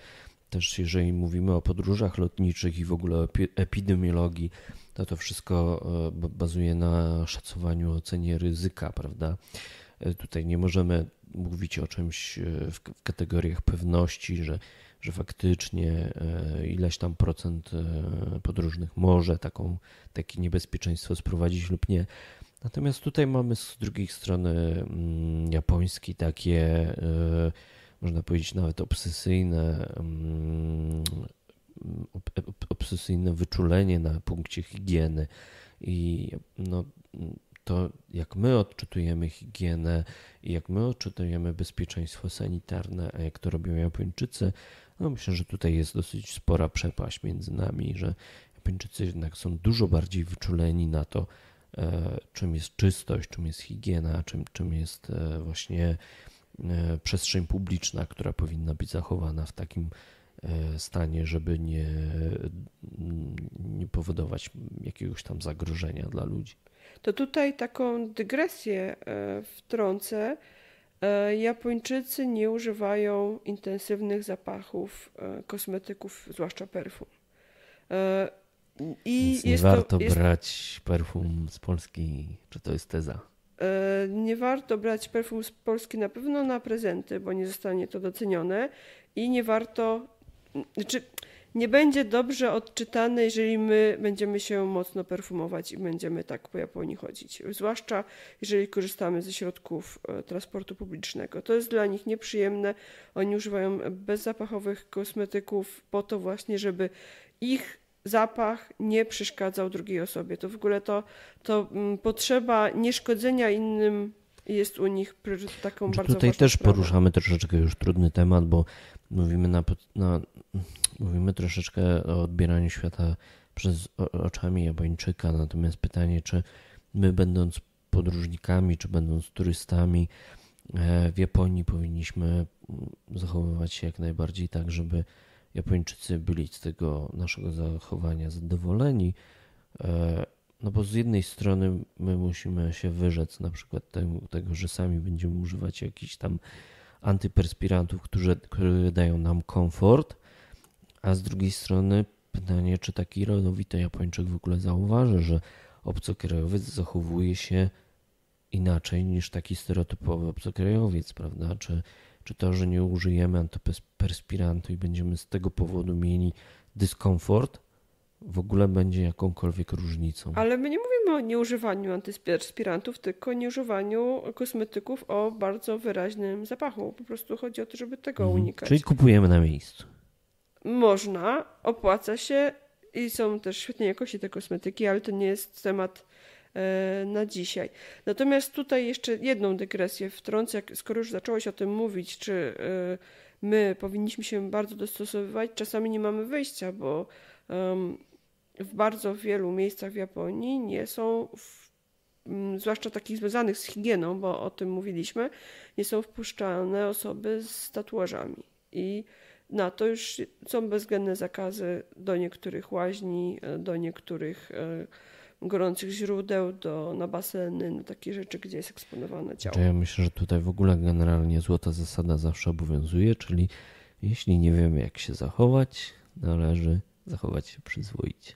też jeżeli mówimy o podróżach lotniczych i w ogóle epidemiologii, to to wszystko bazuje na szacowaniu, ocenie ryzyka, prawda? E, tutaj nie możemy mówić o czymś e, w kategoriach pewności, że, że faktycznie e, ileś tam procent podróżnych może taką, takie niebezpieczeństwo sprowadzić lub nie. Natomiast tutaj mamy z drugiej strony mm, japoński takie, można powiedzieć, nawet obsesyjne, mm, obsesyjne wyczulenie na punkcie higieny. I no, to jak my odczytujemy higienę i jak my odczytujemy bezpieczeństwo sanitarne, a jak to robią Japończycy, no myślę, że tutaj jest dosyć spora przepaść między nami, że Japończycy jednak są dużo bardziej wyczuleni na to, e, czym jest czystość, czym jest higiena, czym, czym jest e, właśnie e, przestrzeń publiczna, która powinna być zachowana w takim stanie, żeby nie, nie powodować jakiegoś tam zagrożenia dla ludzi to tutaj taką dygresję e, wtrącę. E, Japończycy nie używają intensywnych zapachów e, kosmetyków, zwłaszcza perfum. I nie warto to, jest... brać perfum z Polski, czy to jest teza? Nie warto brać perfum z Polski na pewno na prezenty, bo nie zostanie to docenione. I nie warto. Znaczy, nie będzie dobrze odczytane, jeżeli my będziemy się mocno perfumować i będziemy tak po Japonii chodzić. Zwłaszcza jeżeli korzystamy ze środków e, transportu publicznego. To jest dla nich nieprzyjemne. Oni używają bezzapachowych kosmetyków po to właśnie, żeby ich zapach nie przeszkadzał drugiej osobie. To w ogóle to, to mm, potrzeba nieszkodzenia innym jest u nich taką Czy znaczy, bardzo Tutaj też sprawę. poruszamy troszeczkę już trudny temat, bo mówimy na, na mówimy troszeczkę o odbieraniu świata przez oczami Japończyka, natomiast pytanie, czy my będąc podróżnikami, czy będąc turystami e, w Japonii powinniśmy zachowywać się jak najbardziej tak, żeby Japończycy byli z tego naszego zachowania zadowoleni. E, no bo z jednej strony my musimy się wyrzec na przykład tego, że sami będziemy używać jakichś tam antyperspirantów, które dają nam komfort, a z drugiej strony pytanie, czy taki rodowity Japończyk w ogóle zauważy, że obcokrajowiec zachowuje się inaczej niż taki stereotypowy obcokrajowiec, prawda? Czy, czy to, że nie użyjemy antyperspirantu i będziemy z tego powodu mieli dyskomfort, w ogóle będzie jakąkolwiek różnicą. Ale my nie mówimy o nieużywaniu antyperspirantów, tylko nieużywaniu kosmetyków o bardzo wyraźnym zapachu. Po prostu chodzi o to, żeby tego mhm. unikać. Czyli kupujemy na miejscu. Można, opłaca się i są też świetnej jakości te kosmetyki, ale to nie jest temat e, na dzisiaj. Natomiast tutaj jeszcze jedną dygresję wtrącę, skoro już zacząłeś o tym mówić, czy e, my powinniśmy się bardzo dostosowywać, czasami nie mamy wyjścia, bo w bardzo wielu miejscach w Japonii nie są, w, zwłaszcza takich związanych z higieną, bo o tym mówiliśmy, nie są wpuszczane osoby z tatuażami. I no, to już są bezwzględne zakazy do niektórych łaźni, e, do niektórych e, gorących źródeł, do, na baseny, na takie rzeczy, gdzie jest eksponowane ciało. Znaczy, ja myślę, że tutaj w ogóle generalnie złota zasada zawsze obowiązuje, czyli jeśli nie wiemy, jak się zachować, należy zachować się przyzwoicie.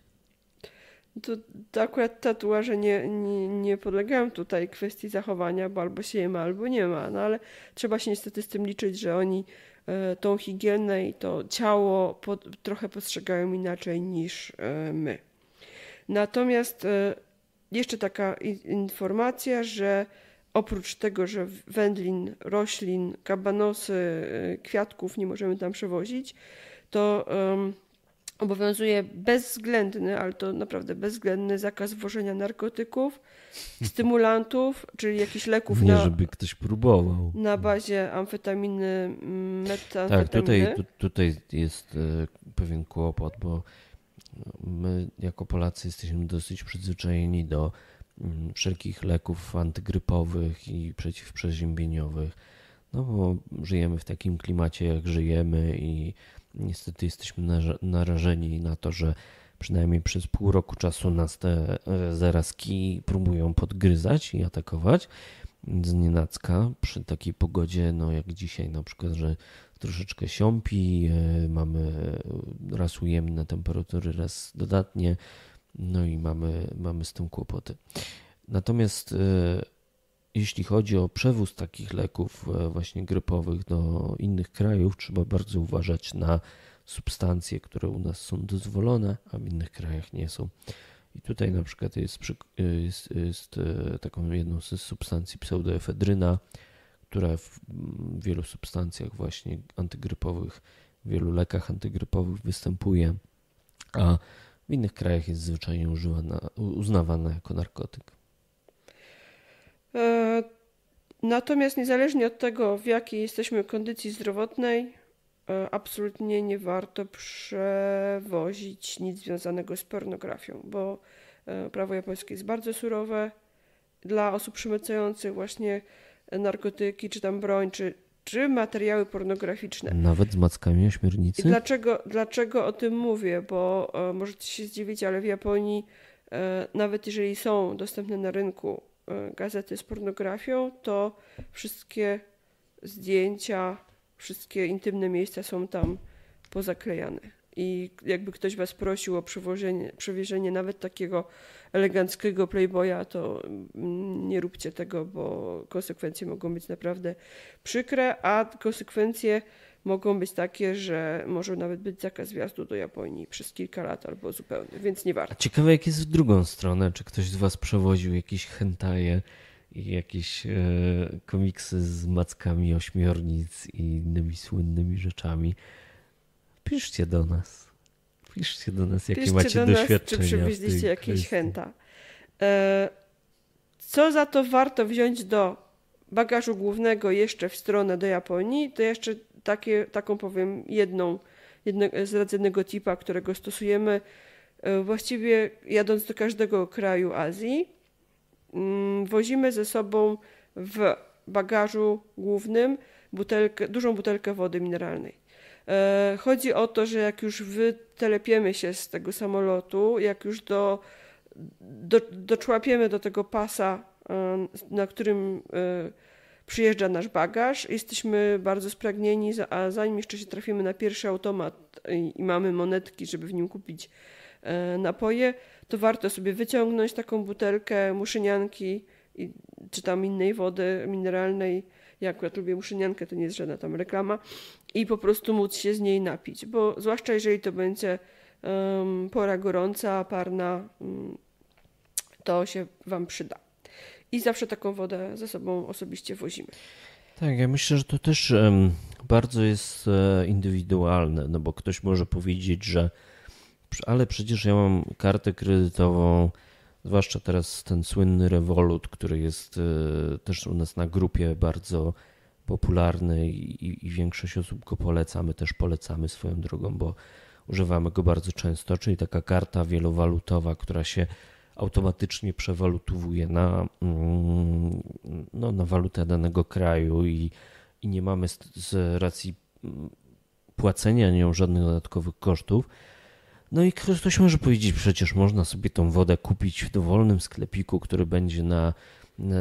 To, to akurat tatuaże nie, nie, nie podlegają tutaj kwestii zachowania, bo albo się je ma, albo nie ma, no ale trzeba się niestety z tym liczyć, że oni E, tą higienę i to ciało trochę postrzegają inaczej niż e, my. Natomiast e, jeszcze taka informacja, że oprócz tego, że wędlin, roślin, kabanosy, kwiatków nie możemy tam przewozić, to obowiązuje bezwzględny, ale to naprawdę bezwzględny zakaz włożenia narkotyków, stymulantów, czyli jakichś leków Nie, na, żeby ktoś próbował. na bazie amfetaminy, mm, metamfetaminy. Tak, tutaj, tu, tutaj jest e, pewien kłopot, bo no, my jako Polacy jesteśmy dosyć przyzwyczajeni do mm, wszelkich leków antygrypowych i przeciwprzeziębieniowych, no bo żyjemy w takim klimacie, jak żyjemy i Niestety jesteśmy narażeni na to, że przynajmniej przez pół roku czasu nas te e, zarazki próbują podgryzać i atakować z nienacka przy takiej pogodzie, no jak dzisiaj na przykład, że troszeczkę siąpi, e, mamy raz ujemne temperatury, raz dodatnie, no i mamy, mamy z tym kłopoty. Natomiast e, jeśli chodzi o przewóz takich leków e, właśnie grypowych do innych krajów, trzeba bardzo uważać na substancje, które u nas są dozwolone, a w innych krajach nie są. I tutaj na przykład jest, e, jest, jest e, taką jedną z substancji pseudoefedryna, która w wielu substancjach właśnie antygrypowych, w wielu lekach antygrypowych występuje, a w innych krajach jest zwyczajnie używana, uznawana jako narkotyk. E, natomiast niezależnie od tego, w jakiej jesteśmy kondycji zdrowotnej, e, absolutnie nie warto przewozić nic związanego z pornografią, bo e, prawo japońskie jest bardzo surowe. Dla osób przemycających właśnie narkotyki, czy tam broń, czy, czy materiały pornograficzne. Nawet z mackami ośmiornicy? I dlaczego, dlaczego o tym mówię? Bo możecie się zdziwić, ale w Japonii nawet jeżeli są dostępne na rynku E, gazety z pornografią, to wszystkie zdjęcia, wszystkie intymne miejsca są tam pozaklejane. I jakby ktoś was prosił o przewożenie, przewiezienie nawet takiego eleganckiego playboya, to mm, nie róbcie tego, bo konsekwencje mogą być naprawdę przykre, a konsekwencje mogą być takie, że może nawet być zakaz wjazdu do Japonii przez kilka lat albo zupełnie, więc nie warto. A ciekawe jak jest w drugą stronę, czy ktoś z was przewoził jakieś hentaje i jakieś e, komiksy z mackami ośmiornic i innymi słynnymi rzeczami. Piszcie do nas. Piszcie do nas, jakie Piszcie macie do doświadczenia. Nas, czy przywieźliście jakieś kwestii. chęta. E, co za to warto wziąć do bagażu głównego jeszcze w stronę do Japonii, to jeszcze takie, taką powiem jedną jedne, z jednego tipa, którego stosujemy e, właściwie jadąc do każdego kraju Azji. Mm, wozimy ze sobą w bagażu głównym butelkę, dużą butelkę wody mineralnej. E, chodzi o to, że jak już wytelepiemy się z tego samolotu, jak już do, do, doczłapiemy do tego pasa, e, na którym Przyjeżdża nasz bagaż, jesteśmy bardzo spragnieni, a zanim jeszcze się trafimy na pierwszy automat i mamy monetki, żeby w nim kupić e, napoje, to warto sobie wyciągnąć taką butelkę muszynianki i, czy tam innej wody mineralnej. Ja akurat lubię muszyniankę, to nie jest żadna tam reklama. I po prostu móc się z niej napić, bo zwłaszcza jeżeli to będzie um, pora gorąca, parna, um, to się Wam przyda i zawsze taką wodę ze sobą osobiście wozimy. Tak, ja myślę, że to też bardzo jest e, indywidualne, no bo ktoś może powiedzieć, że ale przecież ja mam kartę kredytową, zwłaszcza teraz ten słynny Revolut, który jest e, też u nas na grupie bardzo popularny i, i większość osób go poleca. My też polecamy swoją drogą, bo używamy go bardzo często, czyli taka karta wielowalutowa, która się automatycznie przewalutowuje na, mm, no, na walutę danego kraju i, i nie mamy z, z racji mm, płacenia nią żadnych dodatkowych kosztów. No i ktoś może powiedzieć, przecież można sobie tą wodę kupić w dowolnym sklepiku, który będzie na,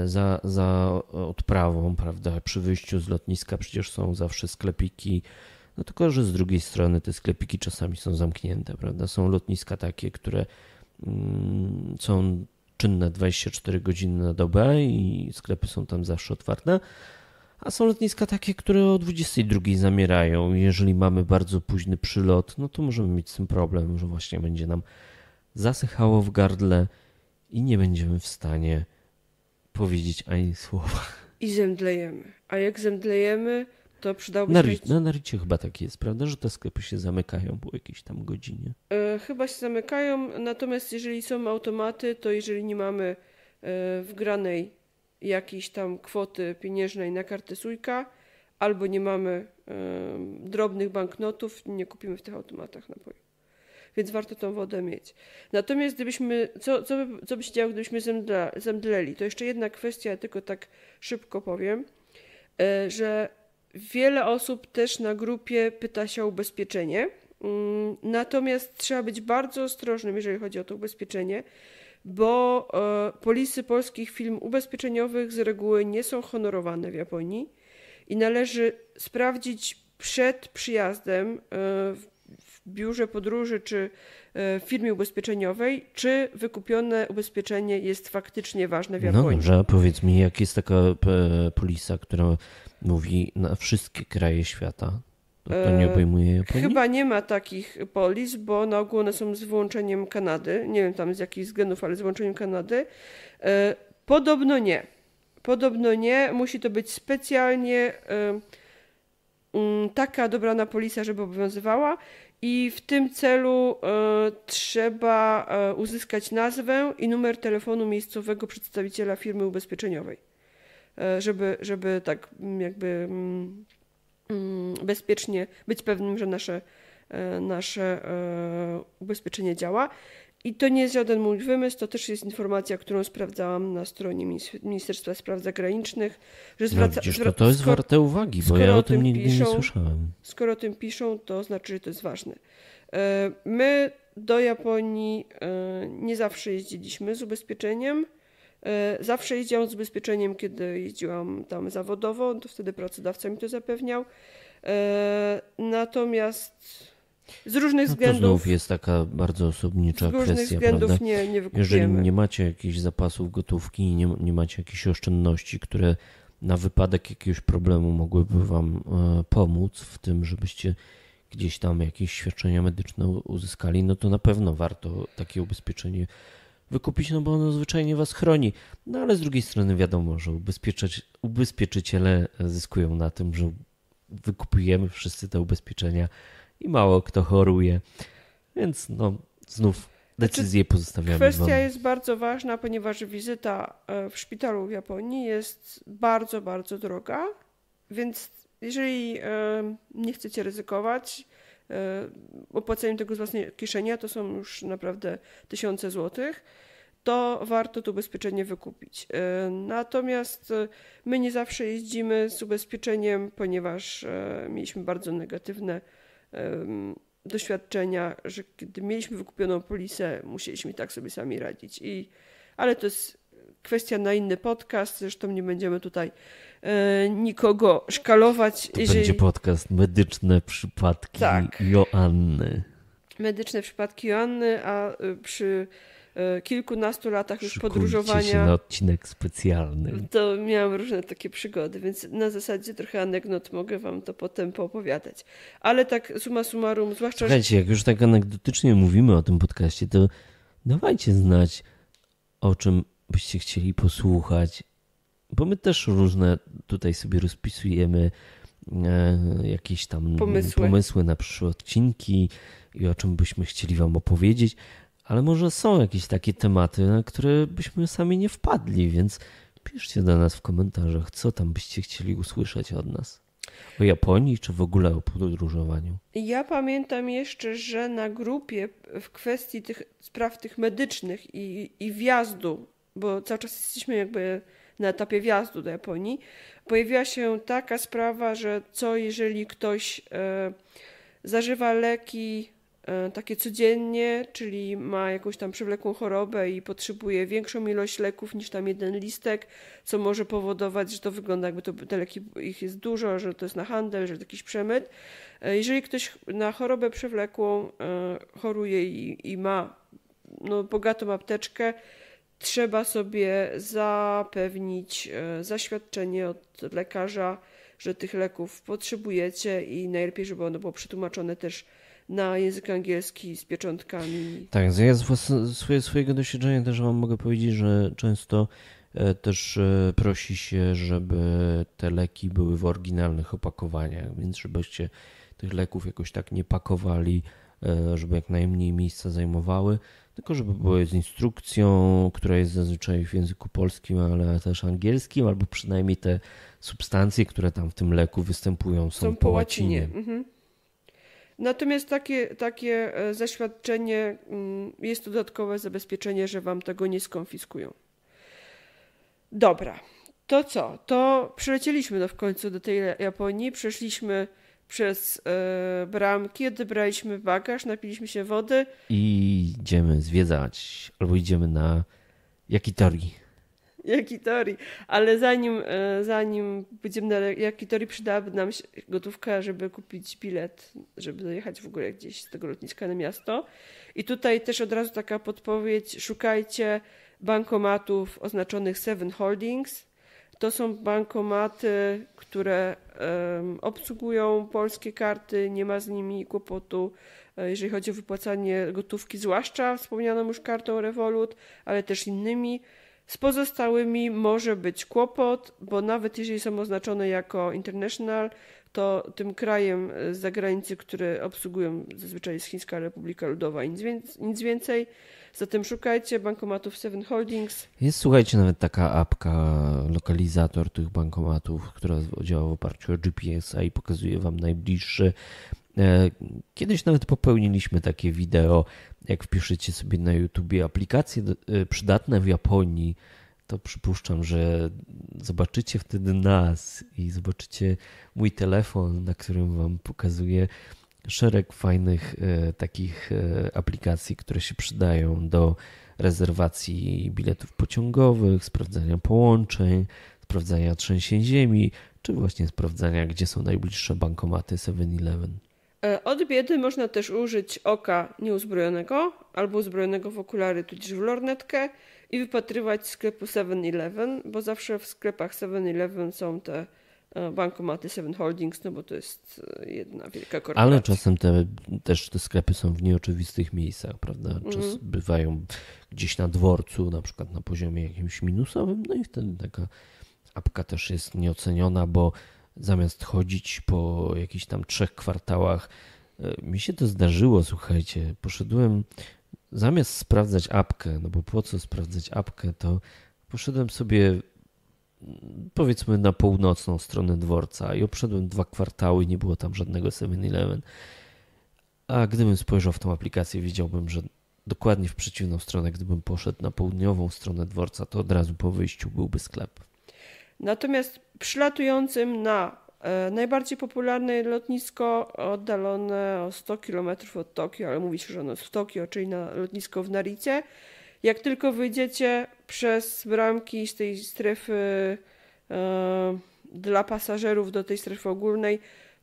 za, za odprawą, prawda? Przy wyjściu z lotniska przecież są zawsze sklepiki. No tylko, że z drugiej strony te sklepiki czasami są zamknięte, prawda? Są lotniska takie, które Mm, są czynne 24 godziny na dobę i sklepy są tam zawsze otwarte. A są lotniska takie, które o 22 zamierają. Jeżeli mamy bardzo późny przylot, no to możemy mieć z tym problem, że właśnie będzie nam zasychało w gardle i nie będziemy w stanie powiedzieć ani słowa. I zemdlejemy. A jak zemdlejemy, to przydałoby na, się. Na Narycie chyba tak jest, prawda? Że te sklepy się zamykają po jakiejś tam godzinie. E, chyba się zamykają, natomiast jeżeli są automaty, to jeżeli nie mamy e, wgranej jakiejś tam kwoty pieniężnej na kartę sójka, albo nie mamy e, drobnych banknotów, nie kupimy w tych automatach napoju więc warto tą wodę mieć. Natomiast gdybyśmy, co, co, by, co się działo, gdybyśmy zemdleli? To jeszcze jedna kwestia, tylko tak szybko powiem, e, że Wiele osób też na grupie pyta się o ubezpieczenie. Mm, natomiast trzeba być bardzo ostrożnym, jeżeli chodzi o to ubezpieczenie, bo e, polisy polskich firm ubezpieczeniowych z reguły nie są honorowane w Japonii i należy sprawdzić przed przyjazdem e, w biurze podróży czy e, w firmie ubezpieczeniowej, czy wykupione ubezpieczenie jest faktycznie ważne w no Japonii. No dobrze, powiedz mi, jak jest taka polisa, która Mówi na wszystkie kraje świata. To, to nie e, obejmuje Japonii? Chyba nie ma takich polis, bo na ogół one są z wyłączeniem Kanady. Nie wiem tam z jakich względów, ale z wyłączeniem Kanady. E, podobno nie. Podobno nie. Musi to być specjalnie e, mm, taka dobrana polisa, żeby obowiązywała. I w tym celu trzeba uzyskać nazwę i numer telefonu miejscowego przedstawiciela firmy ubezpieczeniowej. E, żeby, żeby tak mm, jakby mm, mm, bezpiecznie być pewnym, że nasze, e, nasze e, ubezpieczenie działa. I to nie jest żaden mój wymysł, to też jest informacja, którą sprawdzałam na stronie Ministerstwa Spraw Zagranicznych. Że no zwraca, no widzisz, to, to jest skoro, warte uwagi, bo ja o tym nigdy piszą, nie słyszałem. Skoro o tym piszą, to znaczy, że to jest ważne. My do Japonii nie zawsze jeździliśmy z ubezpieczeniem. E, zawsze jeździłam z ubezpieczeniem, kiedy jeździłam tam zawodowo, to wtedy pracodawca mi to zapewniał. E, natomiast z różnych no względów. To znów jest taka bardzo osobnicza z kwestia. prawda? Nie, nie Jeżeli nie macie jakichś zapasów gotówki, nie, nie macie jakichś oszczędności, które na wypadek jakiegoś problemu mogłyby Wam e, pomóc w tym, żebyście gdzieś tam jakieś świadczenia medyczne uzyskali, no to na pewno warto takie ubezpieczenie wykupić, no bo ono zwyczajnie was chroni. No ale z drugiej strony wiadomo, że ubezpieczyciele e, zyskują na tym, że wykupujemy wszyscy te ubezpieczenia i mało kto choruje. Więc no znów znaczy, decyzję znaczy, pozostawiamy. Kwestia wam. jest bardzo ważna, ponieważ wizyta e, w szpitalu w Japonii jest bardzo, bardzo droga, więc jeżeli e, nie chcecie ryzykować, E, opłaceniem tego z własnej kieszenia, to są już naprawdę tysiące złotych, to warto to ubezpieczenie wykupić. E, natomiast e, my nie zawsze jeździmy z ubezpieczeniem, ponieważ mieliśmy bardzo negatywne doświadczenia, że kiedy mieliśmy wykupioną polisę, musieliśmy tak sobie sami radzić. I, ale to jest kwestia na inny podcast, zresztą nie będziemy tutaj E, nikogo szkalować. To jeżeli... będzie podcast Medyczne Przypadki tak. Joanny. Medyczne Przypadki Joanny, a e, przy e, kilkunastu latach już podróżowania. Się na odcinek specjalny. To miałam różne takie przygody, więc na zasadzie trochę anegdot mogę wam to potem poopowiadać. Ale tak suma summarum, zwłaszcza. Słuchajcie, jak już tak anegdotycznie mówimy o tym podcaście, to dawajcie znać, o czym byście chcieli posłuchać bo my też różne tutaj sobie rozpisujemy e, jakieś tam pomysły. pomysły na przyszłe odcinki i o czym byśmy chcieli Wam opowiedzieć, ale może są jakieś takie tematy, na które byśmy sami nie wpadli, więc piszcie do nas w komentarzach, co tam byście chcieli usłyszeć od nas. O Japonii czy w ogóle o podróżowaniu? Ja pamiętam jeszcze, że na grupie w kwestii tych spraw tych medycznych i, i wjazdu, bo cały czas jesteśmy jakby na etapie wjazdu do Japonii, pojawiła się taka sprawa, że co jeżeli ktoś e, zażywa leki e, takie codziennie, czyli ma jakąś tam przewlekłą chorobę i potrzebuje większą ilość leków niż tam jeden listek, co może powodować, że to wygląda jakby to, te leki ich jest dużo, że to jest na handel, że to jakiś przemyt. E, jeżeli ktoś na chorobę przewlekłą choruje i, i ma no, bogatą apteczkę, trzeba sobie zapewnić e, zaświadczenie od lekarza, że tych leków potrzebujecie i najlepiej, żeby ono było przetłumaczone też na język angielski z pieczątkami. Tak, ja z swoje, swojego doświadczenia też Wam mogę powiedzieć, że często e, też e, prosi się, żeby te leki były w oryginalnych opakowaniach, więc żebyście tych leków jakoś tak nie pakowali, żeby jak najmniej miejsca zajmowały tylko żeby były z instrukcją, która jest zazwyczaj w języku polskim, ale też angielskim, albo przynajmniej te substancje, które tam w tym leku występują, są, są po łacinie. łacinie. Mhm. Natomiast takie, takie e, zaświadczenie mm, jest dodatkowe zabezpieczenie, że wam tego nie skonfiskują. Dobra, to co? To przylecieliśmy no w końcu do tej Japonii, przeszliśmy przez e, bramki, odebraliśmy bagaż, napiliśmy się wody. I idziemy zwiedzać, albo idziemy na Jakitori. Jakitori, ale zanim, y, zanim będziemy na Jakitori, przydałaby nam się gotówka, żeby kupić bilet, żeby dojechać w ogóle gdzieś z tego lotniska na miasto. I tutaj też od razu taka podpowiedź, szukajcie bankomatów oznaczonych Seven Holdings, to są bankomaty, które obsługują polskie karty, nie ma z nimi kłopotu, e, jeżeli chodzi o wypłacanie gotówki, zwłaszcza wspomnianą już kartą Revolut, ale też innymi. Z pozostałymi może być kłopot, bo nawet jeżeli są oznaczone jako international, to tym krajem e, z zagranicy, które obsługują zazwyczaj jest Chińska Republika Ludowa. Nic, nic więcej. Zatem szukajcie bankomatów Seven Holdings. Jest, słuchajcie, nawet taka apka, lokalizator tych bankomatów, która działa w oparciu o GPS-a i pokazuje wam najbliższy. E, kiedyś nawet popełniliśmy takie wideo, jak wpiszecie sobie na YouTube aplikacje e, przydatne w Japonii to przypuszczam, że zobaczycie wtedy nas i zobaczycie mój telefon, na którym Wam pokazuję szereg fajnych e, takich e, aplikacji, które się przydają do rezerwacji biletów pociągowych, sprawdzania połączeń, sprawdzania trzęsień ziemi, czy właśnie sprawdzania, gdzie są najbliższe bankomaty 7-Eleven. E, od biedy można też użyć oka nieuzbrojonego albo uzbrojonego w okulary, tudzież w lornetkę i wypatrywać sklepu 7-Eleven, bo zawsze w sklepach 7-Eleven są te e, bankomaty Seven Holdings, no bo to jest e, jedna wielka korporacja. Ale czasem te, też te sklepy są w nieoczywistych miejscach, prawda? Mhm. Czas mm. bywają gdzieś na dworcu, na przykład na poziomie jakimś minusowym, no i wtedy taka apka też jest nieoceniona, bo zamiast chodzić po jakichś tam trzech kwartałach, e, mi się to zdarzyło, słuchajcie, poszedłem zamiast sprawdzać apkę, no bo po co sprawdzać apkę, to poszedłem sobie powiedzmy na północną stronę dworca i obszedłem dwa kwartały, nie było tam żadnego 7-Eleven. A gdybym spojrzał w tą aplikację, widziałbym, że dokładnie w przeciwną stronę, gdybym poszedł na południową stronę dworca, to od razu po wyjściu byłby sklep. Natomiast przylatującym na E, najbardziej popularne lotnisko oddalone o 100 km od Tokio, ale mówi się, że ono jest w Tokio, czyli na lotnisko w Naricie. Jak tylko wyjdziecie przez bramki z tej strefy e, dla pasażerów do tej strefy ogólnej,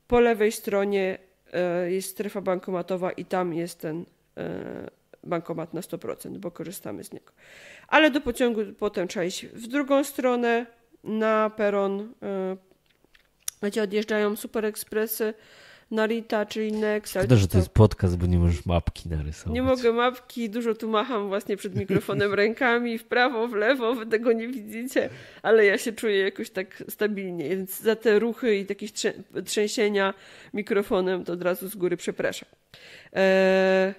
po lewej stronie e, jest strefa bankomatowa i tam jest ten e, bankomat na 100%, bo korzystamy z niego. Ale do pociągu potem trzeba iść w drugą stronę na peron e, Wiecie, odjeżdżają super ekspresy Narita, inne, Nexa. Szkoda, że to jest podcast, bo nie możesz mapki narysować. Nie mogę mapki, dużo tu macham właśnie przed mikrofonem rękami, w prawo, w lewo, wy tego nie widzicie, ale ja się czuję jakoś tak stabilnie, więc za te ruchy i jakieś trzęsienia mikrofonem to od razu z góry przepraszam. Eee,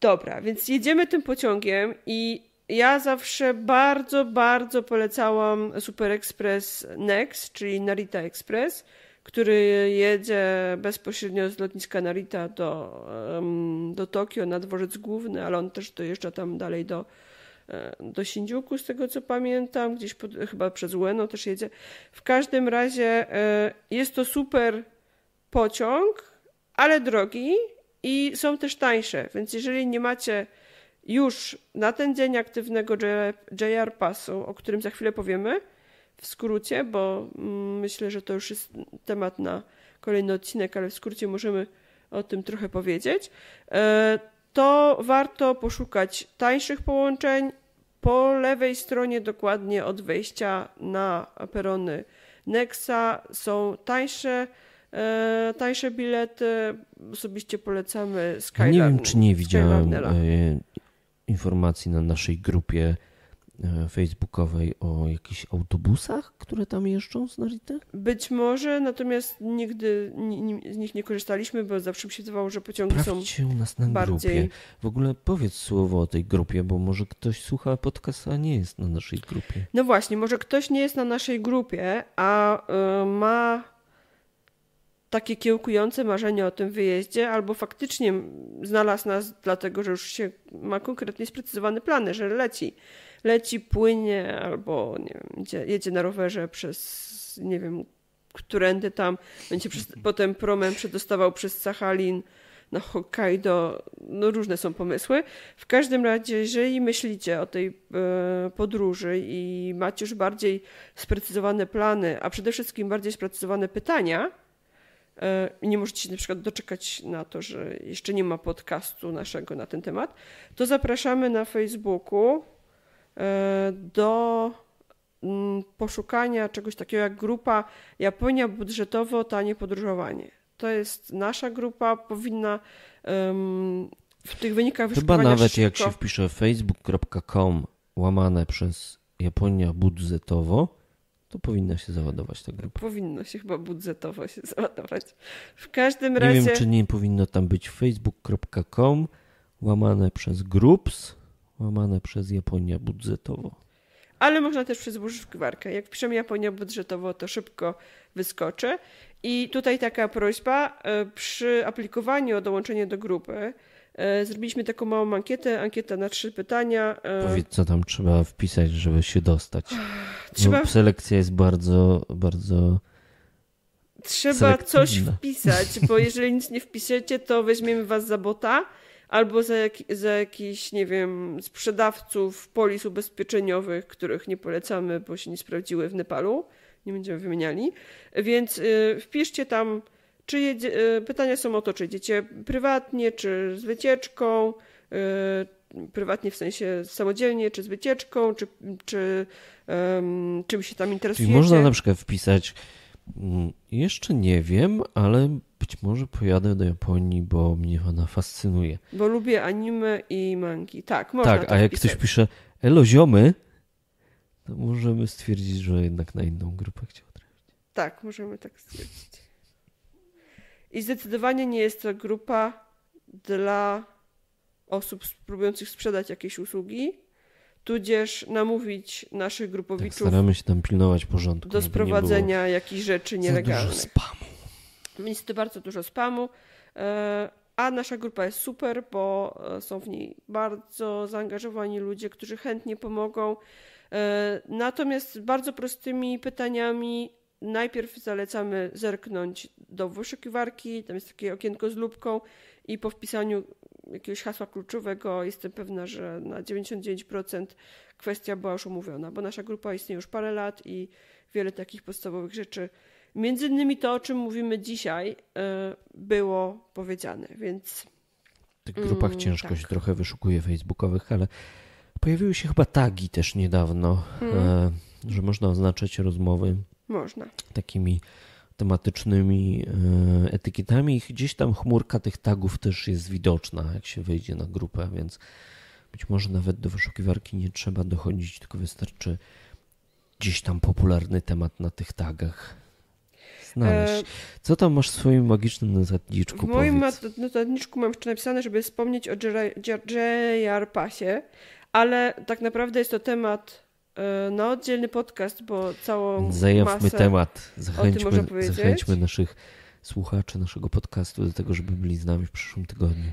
dobra, więc jedziemy tym pociągiem i ja zawsze bardzo, bardzo polecałam Super Express Next, czyli Narita Express, który jedzie bezpośrednio z lotniska Narita do, do Tokio na dworzec główny, ale on też dojeżdża tam dalej do, e, do Sindziuku, z tego co pamiętam, gdzieś pod, chyba przez Ueno też jedzie. W każdym razie e, jest to super pociąg, ale drogi i są też tańsze, więc jeżeli nie macie już na ten dzień aktywnego JR Passu, o którym za chwilę powiemy, w skrócie, bo mm, myślę, że to już jest temat na kolejny odcinek, ale w skrócie możemy o tym trochę powiedzieć, e, to warto poszukać tańszych połączeń po lewej stronie dokładnie od wejścia na perony Nexa są tańsze e, tańsze bilety. Osobiście polecamy Skyline. Nie wiem, czy nie widziałem informacji na naszej grupie e, facebookowej o jakichś autobusach, które tam jeżdżą z Narity? Być może, natomiast nigdy z nich nie korzystaliśmy, bo zawsze mi się wydawało, że pociągi Sprawdźcie są u nas na bardziej... grupie. W ogóle powiedz słowo o tej grupie, bo może ktoś słucha podcastu, a nie jest na naszej grupie. No właśnie, może ktoś nie jest na naszej grupie, a e, ma takie kiełkujące marzenie o tym wyjeździe, albo faktycznie znalazł nas dlatego, że już się ma konkretnie sprecyzowane plany, że leci. Leci, płynie, albo nie wiem, jedzie, jedzie na rowerze przez, nie wiem, którędy tam, będzie przez, mhm. potem promem przedostawał przez Sahalin na Hokkaido. No różne są pomysły. W każdym razie, jeżeli myślicie o tej e, podróży i macie już bardziej sprecyzowane plany, a przede wszystkim bardziej sprecyzowane pytania, E, i nie możecie na przykład doczekać na to, że jeszcze nie ma podcastu naszego na ten temat, to zapraszamy na Facebooku e, do mm, poszukania czegoś takiego jak grupa Japonia budżetowo tanie podróżowanie. To jest nasza grupa, powinna w tych wynikach wyszukiwania Chyba nawet szybko... jak się wpisze facebook.com łamane przez Japonia budżetowo, to powinna się załadować ta grupa. Powinno się chyba budżetowo się załadować. W każdym nie razie. Nie wiem, czy nie powinno tam być facebook.com łamane przez groups, łamane przez Japonia budżetowo. Ale można też przez wyszukiwarkę. Jak piszemy Japonia budżetowo, to szybko wyskoczy. I tutaj taka prośba e, przy aplikowaniu o dołączenie do grupy E, zrobiliśmy taką małą ankietę, ankieta na trzy pytania. E, Powiedz, co tam trzeba wpisać, żeby się dostać. Trzeba... Bo selekcja jest bardzo, bardzo trzeba coś wpisać, bo jeżeli nic nie wpiszecie, to weźmiemy was za bota albo za, jak, za jakiś, nie wiem, sprzedawców polis ubezpieczeniowych, których nie polecamy, bo się nie sprawdziły w Nepalu. Nie będziemy wymieniali. Więc y, wpiszcie tam czy jedzie, e, pytania są o to, czy jedziecie prywatnie, czy z wycieczką, e, prywatnie w sensie samodzielnie, czy z wycieczką, czy, czy um, czym się tam interesujecie. Czyli można na przykład wpisać, mm, jeszcze nie wiem, ale być może pojadę do Japonii, bo mnie ona fascynuje. Bo lubię anime i mangi. Tak, można Tak, a jak ktoś pisze eloziomy, to możemy stwierdzić, że jednak na inną grupę chciał trafić. Tak, możemy tak stwierdzić. I zdecydowanie nie jest to grupa dla osób próbujących sprzedać jakieś usługi, tudzież namówić naszych tak, grupowiczów. Tak, staramy się tam pilnować porządku. Do sprowadzenia jakichś rzeczy nielegalnych. Za dużo spamu. Niestety bardzo dużo spamu. E, a nasza grupa jest super, bo e, są w niej bardzo zaangażowani ludzie, którzy chętnie pomogą. E, natomiast bardzo prostymi pytaniami najpierw zalecamy zerknąć do wyszukiwarki, tam jest takie okienko z lubką i po wpisaniu jakiegoś hasła kluczowego jestem pewna, że na 99% kwestia była już omówiona, bo nasza grupa istnieje już parę lat i wiele takich podstawowych rzeczy, między innymi to, o czym mówimy dzisiaj, e, było powiedziane, więc... W tych grupach mm, ciężko tak. się trochę wyszukuje facebookowych, ale pojawiły się chyba tagi też niedawno, mm. e, że można oznaczać rozmowy można. Takimi tematycznymi e, etykietami i gdzieś tam chmurka tych tagów też jest widoczna, jak się wejdzie na grupę, więc być może nawet do wyszukiwarki nie trzeba dochodzić, tylko wystarczy gdzieś tam popularny temat na tych tagach znaleźć. E, Co tam masz w swoim magicznym notatniczku? W moim powiedz? notatniczku mam jeszcze napisane, żeby wspomnieć o J.R. Pasie, ale tak naprawdę jest to temat Y, na oddzielny podcast, bo całą Zajawmy masę temat. Zachęćmy, zachęćmy naszych słuchaczy naszego podcastu do tego, żeby byli z nami w przyszłym tygodniu.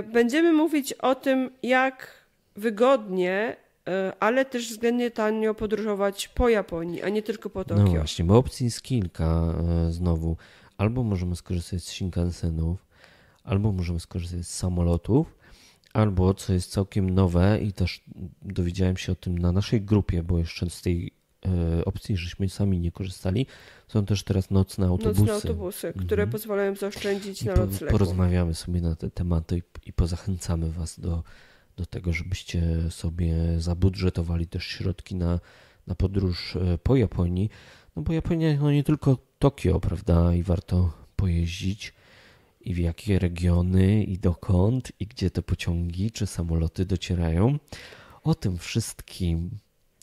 Y, będziemy mówić o tym, jak wygodnie, y, ale też względnie tanio podróżować po Japonii, a nie tylko po no Tokio. No właśnie, bo opcji jest kilka znowu. Albo możemy skorzystać z Shinkansenów, albo możemy skorzystać z samolotów, Albo, co jest całkiem nowe i też dowiedziałem się o tym na naszej grupie, bo jeszcze z tej e, opcji, żeśmy sami nie korzystali. Są też teraz nocne autobusy. Nocne autobusy, które mhm. pozwalają zaoszczędzić I na po, noclegu. Porozmawiamy sobie na te tematy i, i pozachęcamy Was do, do tego, żebyście sobie zabudżetowali też środki na, na podróż e, po Japonii. No bo Japonia, no nie tylko Tokio, prawda, i warto pojeździć i w jakie regiony i dokąd i gdzie te pociągi czy samoloty docierają. O tym wszystkim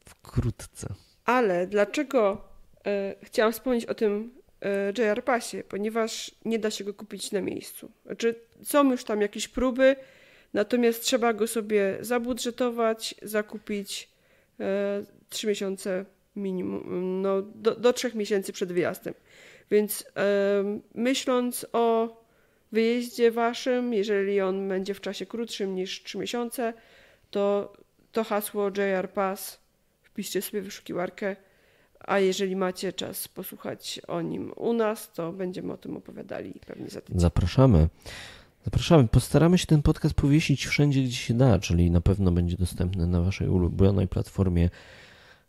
wkrótce. Ale dlaczego e, chciałam wspomnieć o tym e, JR Passie? Ponieważ nie da się go kupić na miejscu. Znaczy, są już tam jakieś próby, natomiast trzeba go sobie zabudżetować, zakupić e, 3 miesiące minimum, no do, trzech 3 miesięcy przed wyjazdem. Więc e, myśląc o wyjeździe waszym, jeżeli on będzie w czasie krótszym niż 3 miesiące, to to hasło JR Pass wpiszcie sobie w wyszukiwarkę, a jeżeli macie czas posłuchać o nim u nas, to będziemy o tym opowiadali pewnie za tydzień. Zapraszamy. Zapraszamy. Postaramy się ten podcast powiesić wszędzie, gdzie się da, czyli na pewno będzie dostępny na waszej ulubionej platformie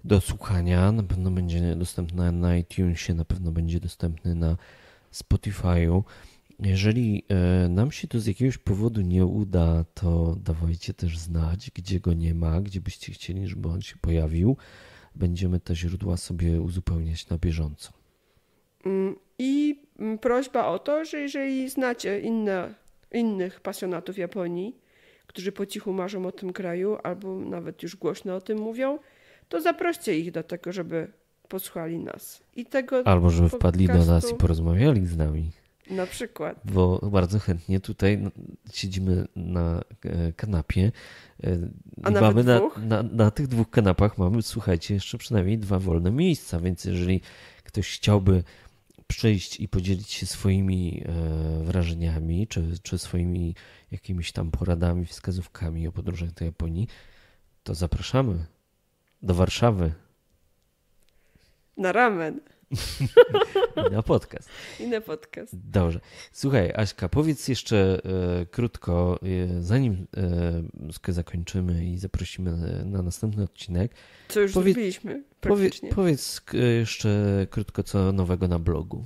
do słuchania, na pewno będzie dostępny na iTunesie, na pewno będzie dostępny na Spotify'u. Jeżeli e, nam się to z jakiegoś powodu nie uda, to dawajcie też znać, gdzie go nie ma, gdzie byście chcieli, żeby on się pojawił. Będziemy te źródła sobie uzupełniać na bieżąco. Mm, I mm, prośba o to, że jeżeli znacie inne, innych pasjonatów Japonii, którzy po cichu marzą o tym kraju albo nawet już głośno o tym mówią, to zaproście ich do tego, żeby posłuchali nas. I tego Albo żeby podcastu... wpadli do nas i porozmawiali z nami. Na przykład. Bo bardzo chętnie tutaj no, siedzimy na e, kanapie. E, A I mamy na, na, na tych dwóch kanapach mamy, słuchajcie, jeszcze przynajmniej dwa wolne miejsca, więc jeżeli ktoś chciałby przyjść i podzielić się swoimi e, wrażeniami, czy, czy swoimi jakimiś tam poradami, wskazówkami o podróżach do Japonii, to zapraszamy do Warszawy. Na ramen. I na podcast. I na podcast. Dobrze. Słuchaj, Aśka, powiedz jeszcze e, krótko, e, zanim e, zakończymy i zaprosimy na, na następny odcinek. Co już zrobiliśmy Powie, powiedz e, jeszcze krótko, co nowego na blogu.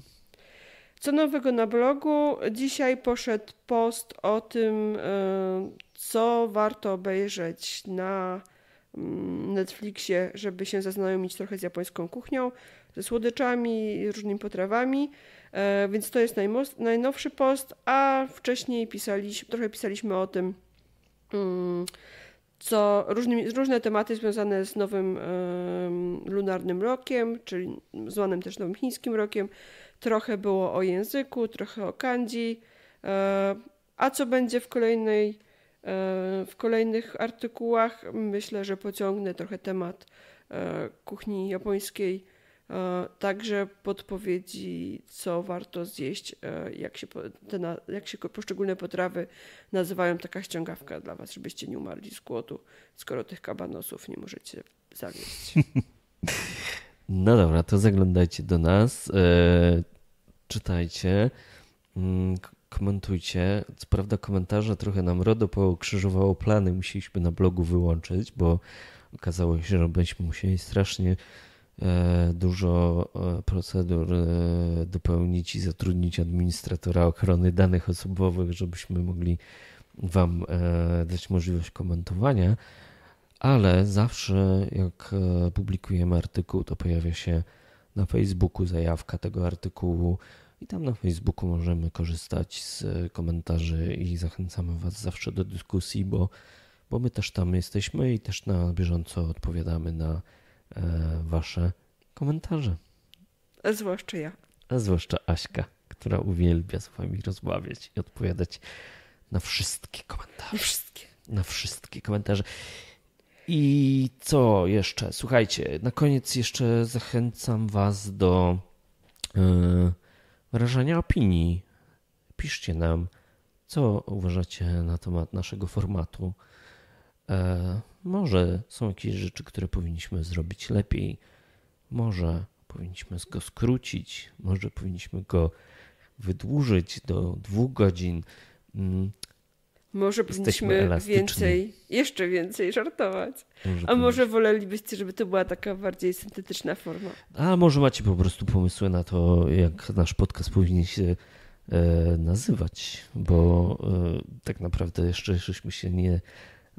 Co nowego na blogu? Dzisiaj poszedł post o tym, e, co warto obejrzeć na mm, Netflixie, żeby się zaznajomić trochę z japońską kuchnią ze słodyczami, różnymi potrawami, e, więc to jest najnowszy post, a wcześniej pisaliśmy, trochę pisaliśmy o tym, mm, co różne, różne tematy związane z nowym e, lunarnym rokiem, czyli zwanym też nowym chińskim rokiem. Trochę było o języku, trochę o kanji, e, a co będzie w kolejnej w kolejnych artykułach myślę, że pociągnę trochę temat kuchni japońskiej E, także podpowiedzi, co warto zjeść, e, jak się, te, jak się poszczególne potrawy nazywają, taka ściągawka dla Was, żebyście nie umarli z głodu, skoro tych kabanosów nie możecie zawieść. No dobra, to zaglądajcie do nas, e, czytajcie, mm, komentujcie. Co prawda komentarze trochę nam RODO pokrzyżowało plany, musieliśmy na blogu wyłączyć, bo okazało się, że będziemy musieli strasznie E, dużo e, procedur e, dopełnić i zatrudnić administratora ochrony danych osobowych, żebyśmy mogli Wam dać możliwość komentowania, ale zawsze jak publikujemy artykuł, to pojawia się na Facebooku zajawka tego artykułu. I tam na Facebooku możemy korzystać z komentarzy i zachęcamy Was zawsze do dyskusji, bo, bo my też tam jesteśmy i też na bieżąco odpowiadamy na E, wasze komentarze. A zwłaszcza ja. A zwłaszcza Aśka, która uwielbia z Wami rozmawiać i odpowiadać na wszystkie komentarze. Na wszystkie. Na wszystkie komentarze. I co jeszcze? Słuchajcie, na koniec jeszcze zachęcam Was do e, wyrażania opinii. Piszcie nam, co uważacie na temat naszego formatu E, może są jakieś rzeczy, które powinniśmy zrobić lepiej, może powinniśmy go skrócić, może powinniśmy go wydłużyć do dwóch godzin. Mm, może Jesteśmy powinniśmy więcej, jeszcze więcej żartować. Może A może wolelibyście, żeby to była taka bardziej syntetyczna forma? A może macie po prostu pomysły na to, jak nasz podcast powinien się e, nazywać, bo e, tak naprawdę jeszcze żeśmy się nie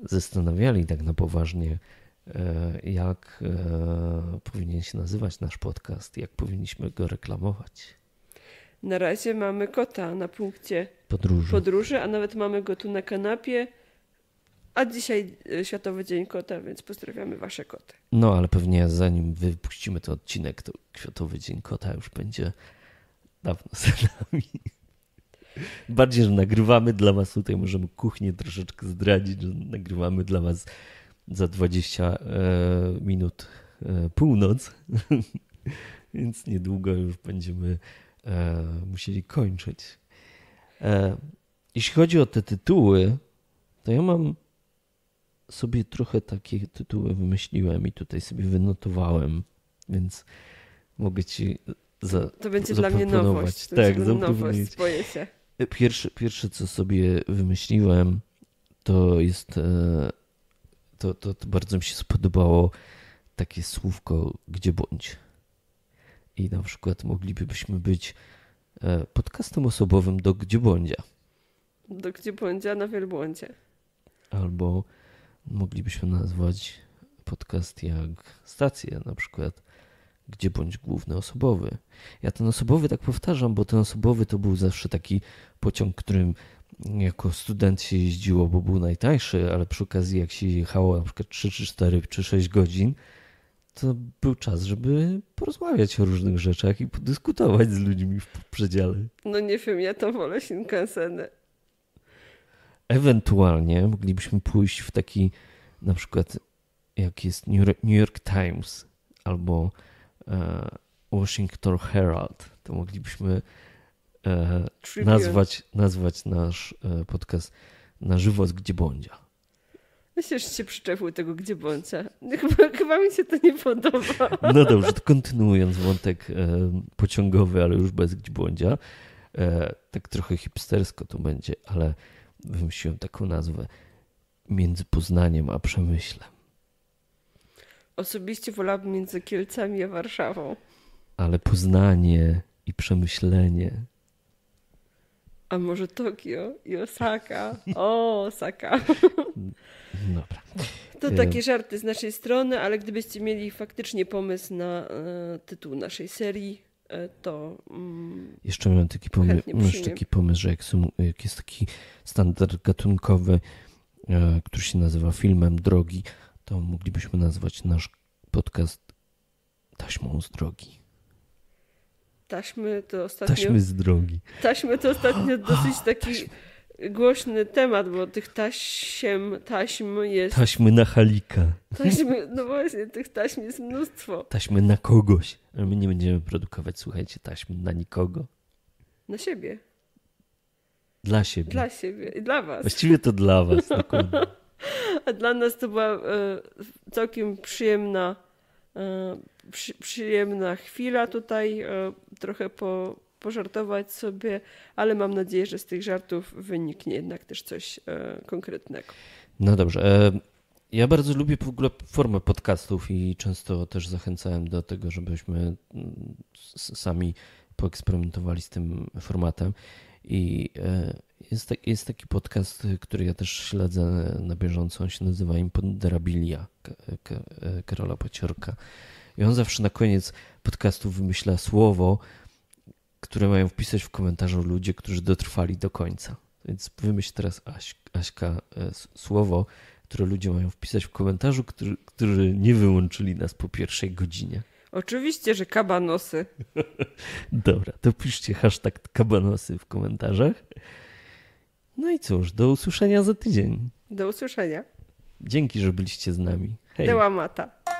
zastanawiali tak na poważnie, e, jak e, powinien się nazywać nasz podcast, jak powinniśmy go reklamować. Na razie mamy kota na punkcie podróży, podróży a nawet mamy go tu na kanapie. A dzisiaj e, Światowy Dzień Kota, więc pozdrawiamy Wasze koty. No, ale pewnie zanim wypuścimy ten odcinek, to Światowy Dzień Kota już będzie dawno za nami. Bardziej, że nagrywamy dla Was tutaj, możemy kuchnię troszeczkę zdradzić, że nagrywamy dla Was za 20 e, minut e, północ. Więc niedługo już będziemy e, musieli kończyć. Jeśli chodzi o te tytuły, to ja mam sobie trochę takie tytuły wymyśliłem i tutaj sobie wynotowałem, więc mogę ci za, To będzie dla mnie nowość. To tak, będzie nowość, boję się. Pierwsze, pierwsze co sobie wymyśliłem, to jest. E, to, to, to, bardzo mi się spodobało takie słówko, gdzie bądź. I na przykład moglibyśmy być e, podcastem osobowym do gdzie bądzia. Do gdzie bądzia na wielbłądzie. Albo moglibyśmy nazwać podcast jak stacja na przykład gdzie bądź główny osobowy. Ja ten osobowy tak powtarzam, bo ten osobowy to był zawsze taki pociąg, którym jako student się jeździło, bo był najtańszy, ale przy okazji jak się jechało na przykład 3 czy 4 czy 6 godzin, to był czas, żeby porozmawiać o różnych rzeczach i podyskutować z ludźmi w przedziale. No nie wiem, ja to wolę Shinkansenę. Ewentualnie moglibyśmy pójść w taki na przykład jak jest New York Times albo E, Washington Herald. To moglibyśmy e, nazwać, nazwać nasz e, podcast na żywo z gdzie bądzia. Myślę, że się przyczepił tego gdzie bądźcie. Chyba, chyba, mi się to nie podoba. No dobrze, to kontynuując wątek pociągowy, ale już bez gdzie bądzia. Tak trochę hipstersko to będzie, ale wymyśliłem taką nazwę między Poznaniem a Przemyślem. Osobiście wolałabym między Kielcami a Warszawą. Ale poznanie i przemyślenie. A może Tokio i Osaka? O, Osaka. No, dobra. To e, takie żarty z naszej strony, ale gdybyście mieli faktycznie pomysł na e, tytuł naszej serii, e, to. Mm, jeszcze miałem taki pomysł, jeszcze taki pomysł że jak, są, jak jest taki standard gatunkowy, e, który się nazywa filmem drogi, to moglibyśmy nazwać nasz podcast taśmą z drogi. Taśmy to ostatnio. Taśmy z drogi. Taśmy to ostatnio dosyć taki Taśmy. głośny temat, bo tych taśm, taśm jest. Taśmy na halika. Taśmy, no właśnie, tych taśm jest mnóstwo. Taśmy na kogoś. Ale my nie będziemy produkować, słuchajcie, taśm na nikogo. Na siebie. Dla siebie. Dla siebie i dla was. Właściwie to dla was, dokładnie. A dla nas to była e, całkiem przyjemna, e, przyjemna chwila tutaj, e, trochę po, pożartować sobie, ale mam nadzieję, że z tych żartów wyniknie jednak też coś konkretnego. No dobrze. Ja bardzo lubię w ogóle formę podcastów i często też zachęcałem do tego, żebyśmy mm, sami poeksperymentowali z tym formatem. I e, jest, tak, jest taki podcast, który ja też śledzę na bieżąco. On się nazywa Imponderabilia e, Karola Paciorka. I on zawsze na koniec podcastu wymyśla słowo, które mają wpisać w komentarzu ludzie, którzy dotrwali do końca. Więc wymyśl teraz, Aś, Aśka, e, słowo, które ludzie mają wpisać w komentarzu, którzy, którzy nie wyłączyli nas po pierwszej godzinie. Oczywiście, że kabanosy. Dobra, to piszcie hashtag kabanosy w komentarzach. No i cóż, do usłyszenia za tydzień. Do usłyszenia. Dzięki, że byliście z nami. Hej. Dełamata.